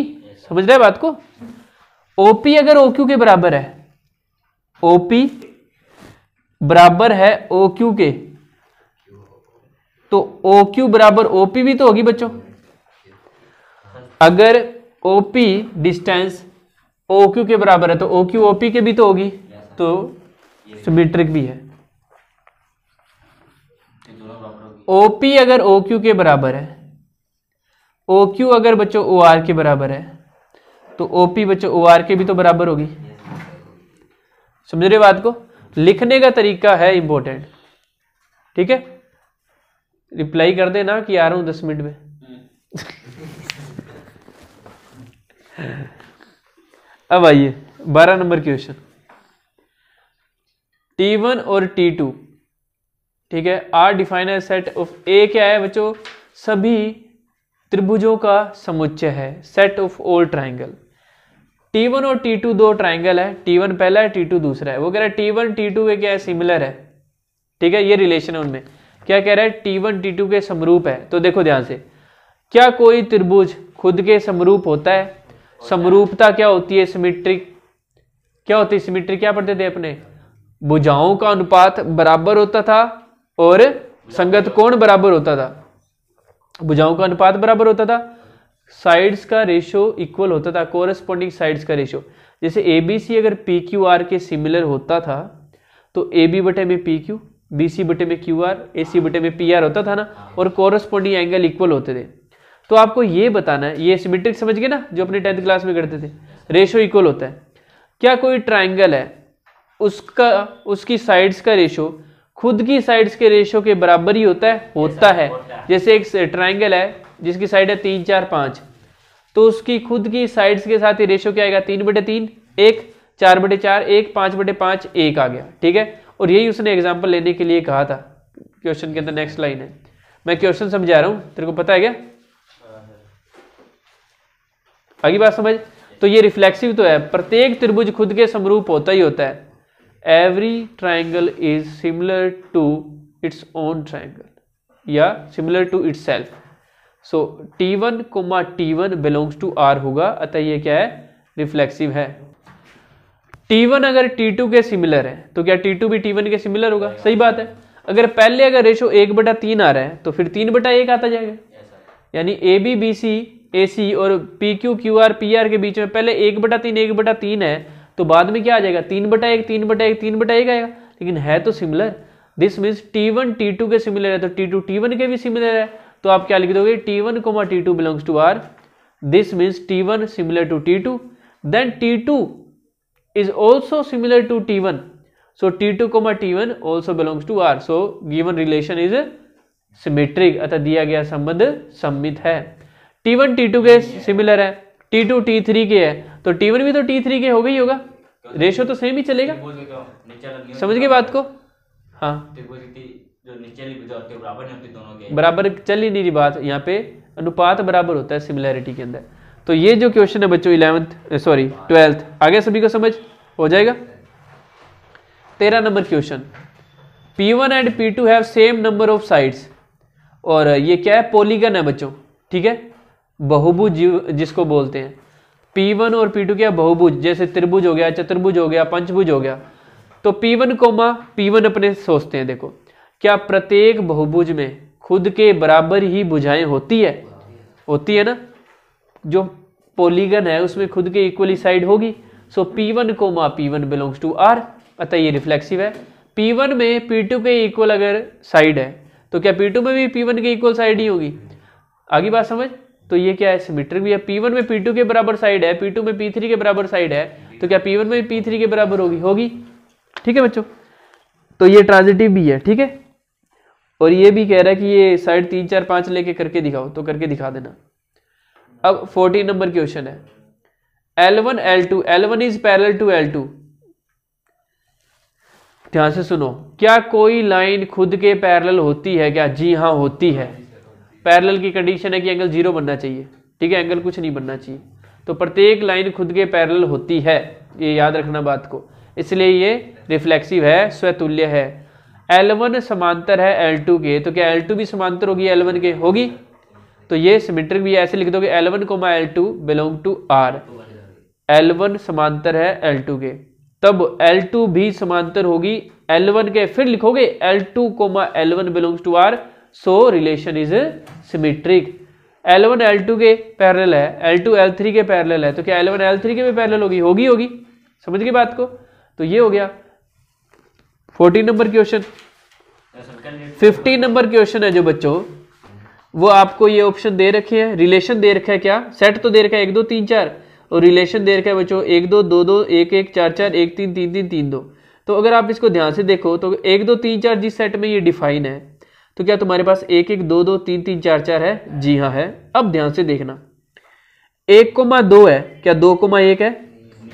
समझ रहे बात को ओपी अगर ओ क्यू के बराबर है ओपी बराबर है ओ क्यू के तो ओ क्यू बराबर ओपी भी तो होगी बच्चों अगर ओपी डिस्टेंस ओ क्यू के बराबर है तो ओ क्यू ओपी के भी तो होगी तो सिमेट्रिक भी है ओपी अगर ओ क्यू के बराबर है ओ क्यू अगर बच्चों ओ आर के बराबर है तो ओ पी बच्चों ओ आर के भी तो बराबर होगी समझ रहे बात को लिखने का तरीका है इंपॉर्टेंट ठीक है रिप्लाई कर देना कि आ रहा हूं दस मिनट में अब आइए बारह नंबर क्वेश्चन टी वन और टी टू ठीक है R define set of A क्या है बच्चों सभी त्रिभुजों का समुच्चय है set of all triangle T one और टी टू दो ट्राइंगल है T1 पहला है टी टू दूसरा है वो कह रहा है T1 T2 के क्या है सिमिलर है ठीक है ये रिलेशन है उनमें क्या कह रहा है T1 T2 टी टू के समरूप है तो देखो ध्यान से क्या कोई त्रिभुज खुद के समरूप होता है समरूपता क्या होती है सिमिट्रिक क्या होती है सिमिट्रिक क्या पढ़ते थे अपने भुजाओं का अनुपात बराबर होता था और संगत कोण बराबर होता था भुजाओं का अनुपात बराबर होता था साइड्स का रेशो इक्वल होता था कोरस्पॉन्डिंग साइड्स का रेशो जैसे ए बी सी अगर पी क्यू आर के सिमिलर होता था तो ए बी बटे में पी क्यू बी सी बटे में क्यू आर ए सी बटे में पी आर होता था ना और कोरस्पॉन्डिंग एंगल इक्वल होते थे तो आपको ये बताना है ये सिमेट्रिक समझ गए ना जो अपने टेंथ क्लास में करते थे रेशो इक्वल होता है क्या कोई ट्राइंगल है उसका उसकी साइड्स का रेशो खुद की साइड्स के रेशो के बराबर ही होता है होता है जैसे एक ट्राइंगल है जिसकी साइड है तीन चार पांच तो उसकी खुद की साइड्स के साथ ही रेशो क्या आएगा तीन बटे तीन एक चार बटे चार एक पांच बटे पांच एक आ गया ठीक है और यही उसने एग्जाम्पल लेने के लिए कहा था क्वेश्चन के अंदर नेक्स्ट लाइन है मैं क्वेश्चन समझा रहा हूं तेरे को पता है क्या हाँ। अगली बात समझ तो ये रिफ्लेक्सिव तो है प्रत्येक त्रिभुज खुद के समरूप होता ही होता है every triangle is similar to its own triangle या similar to itself so t1 comma one belongs to R होगा अतः ये क्या है रिफ्लेक्सिव है वन अगर टू के सिमिलर है तो क्या टी टू भी वन के सिमिलर होगा सही बात है अगर पहले अगर रेशो एक बटा तीन आ रहा है तो फिर तीन बटा एक आता जाएगा यानी A B B C A C और P Q Q R P R के बीच में पहले एक बटा तीन एक बटा तीन है तो बाद में क्या आ जाएगा तीन बटा एक तीन बटा एक तीन बटा एक आएगा लेकिन है तो similar this means T one T two के सिमिलर है तो टी टू टी वन के भी सिमिलर है तो आप क्या लिख दोगे T one comma T two belongs to R this means T one similar to T two then T two is also similar to T one so T two comma T one also belongs to R so given relation is symmetric अतः दिया गया संबंध सम्मित है T one T two के similar है T two T three के है तो टी वन भी तो टी थ्री के हो गई होगा रेशो तो सेम ही चलेगा तो समझ गए बात को हाँ बराबर चल ही नहीं रही बात यहाँ पे अनुपात बराबर होता है सिमिलैरिटी के अंदर तो ये जो क्वेश्चन है बच्चों इलेवंथ सॉरी ट्वेल्थ आगे सभी को समझ हो जाएगा तेरह नंबर question P one and P two have same number of sides और ये क्या है पोलीगन है बच्चों ठीक है बहुभुज जिसको बोलते हैं P1 और P2 क्या बहुभुज जैसे त्रिभुज हो गया चतुर्भुज हो गया पंचभुज हो गया तो P1 कोमा पी अपने सोचते हैं देखो क्या प्रत्येक बहुभुज में खुद के बराबर ही बुझाएं होती है होती है ना जो पोलीगन है उसमें खुद के इक्वली साइड होगी so P1 one comma P one belongs to R अतः ये रिफ्लेक्सिव है P1 में P2 के इक्वल अगर साइड है तो क्या P2 में भी P1 के इक्वल साइड ही होगी आगे बात समझ तो ये क्या है सिमिट्रिक भी है पी वन में पी टू के बराबर साइड है पी टू में पी थ्री के बराबर साइड है तो क्या पी वन में पी थ्री के बराबर होगी होगी ठीक है बच्चों तो ये ट्रांजिटिव भी है ठीक है और ये भी कह रहा है कि ये साइड तीन चार पांच लेके करके दिखाओ तो करके दिखा देना अब फोर्टीन नंबर क्वेश्चन है L one L two L one is parallel to L two ध्यान से सुनो क्या कोई लाइन खुद के पैरल होती है क्या जी हाँ होती है पैरेलल की कंडीशन है कि एंगल जीरो बनना चाहिए ठीक है एंगल कुछ नहीं बनना चाहिए तो प्रत्येक लाइन खुद के पैरेलल होती है ये याद रखना बात को इसलिए ये रिफ्लेक्सिव है स्वतुल्य है L1 समांतर है L2 के तो क्या L2 भी समांतर होगी L1 के होगी तो ये सिमेट्रिक भी ऐसे लिख दो कि L1 L two belong to R L1 समांतर है L2 के तब L2 भी समांतर होगी L1 के फिर लिखोगे L2 comma L1 belong to R so relation is symmetric L1 L2 के पैरल है L2 L3 के पैरल है तो क्या L1 L3 के भी पैरल होगी होगी होगी समझ गई बात को तो ये हो गया 14 नंबर क्वेश्चन 15 नंबर क्वेश्चन है जो बच्चों वो आपको ये ऑप्शन दे रखे हैं रिलेशन दे रखा है क्या सेट तो दे रखा है एक दो तीन चार और रिलेशन दे रखा है बच्चों एक दो दो दो एक एक चार चार एक तीन तीन तीन तीन दो तो अगर आप इसको ध्यान से देखो तो एक दो तीन चार जिस सेट में ये डिफाइन है तो क्या तुम्हारे पास एक एक दो दो तीन तीन चार चार है जी हाँ है अब ध्यान से देखना एक कोमा दो है क्या दो कोमा एक है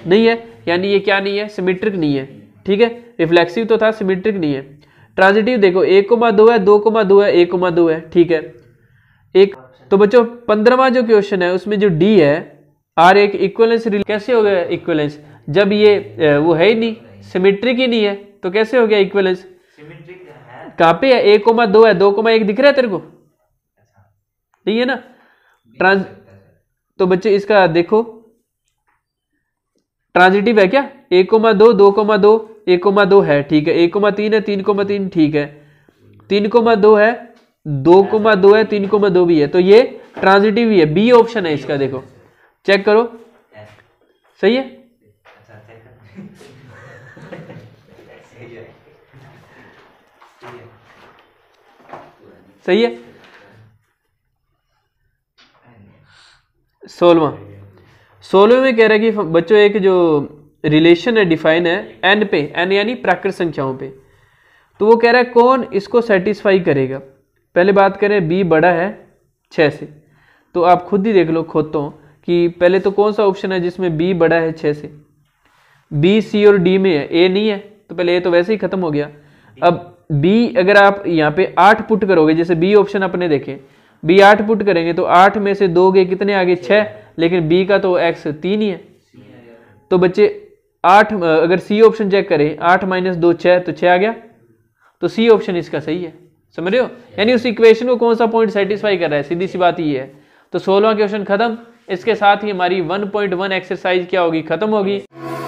नहीं है यानी ये क्या नहीं है सिमेट्रिक नहीं है ठीक है रिफ्लेक्सिव तो था सिमेट्रिक नहीं है ट्रांजिटिव देखो एक कोमा दो है दो कोमा दो है एक कोमा दो है ठीक है एक तो बच्चों पंद्रहवा जो क्वेश्चन है उसमें जो डी है आर एक इक्वलेंस कैसे हो गया इक्वलेंस जब ये वो है ही नहीं सिमेट्रिक ही नहीं है तो कैसे हो गया इक्वलेंस कहां पे है एक कोमा दो है दो कोमा एक दिख रहा है तेरे को नहीं है ना ट्रांस तो बच्चे इसका देखो ट्रांजिटिव है क्या एक कोमा दो दो कोमा दो एक कोमा दो है ठीक है एक कोमा तीन है तीन कोमा तीन ठीक है तीन कोमा दो है दो कोमा दो है तीन कोमा दो भी है तो ये ट्रांजिटिव ही है बी ऑप्शन है इसका देखो चेक करो सही है सही है सोलवा सोलह में कह रहा है कि बच्चों एक जो रिलेशन है डिफाइन है एन पे एन यानी प्राकृत संख्याओं पे तो वो कह रहा है कौन इसको सेटिस्फाई करेगा पहले बात करें बी बड़ा है छः से तो आप खुद ही देख लो तो कि पहले तो कौन सा ऑप्शन है जिसमें बी बड़ा है छः से बी सी और डी में है ए नहीं है तो पहले ए तो वैसे ही खत्म हो गया अब बी अगर आप यहाँ पे आठ पुट करोगे जैसे बी ऑप्शन अपने देखें बी आठ पुट करेंगे तो आठ में से दो गए कितने आगे छः लेकिन बी का तो एक्स तीन ही है तो बच्चे आठ अगर सी ऑप्शन चेक करें आठ माइनस दो छः तो छः आ गया तो सी ऑप्शन इसका सही है समझ रहे हो यानी उस इक्वेशन को कौन सा पॉइंट सेटिस्फाई कर रहा है सीधी सी बात ये है तो सोलवा क्वेश्चन खत्म इसके साथ ही हमारी वन एक्सरसाइज क्या होगी खत्म होगी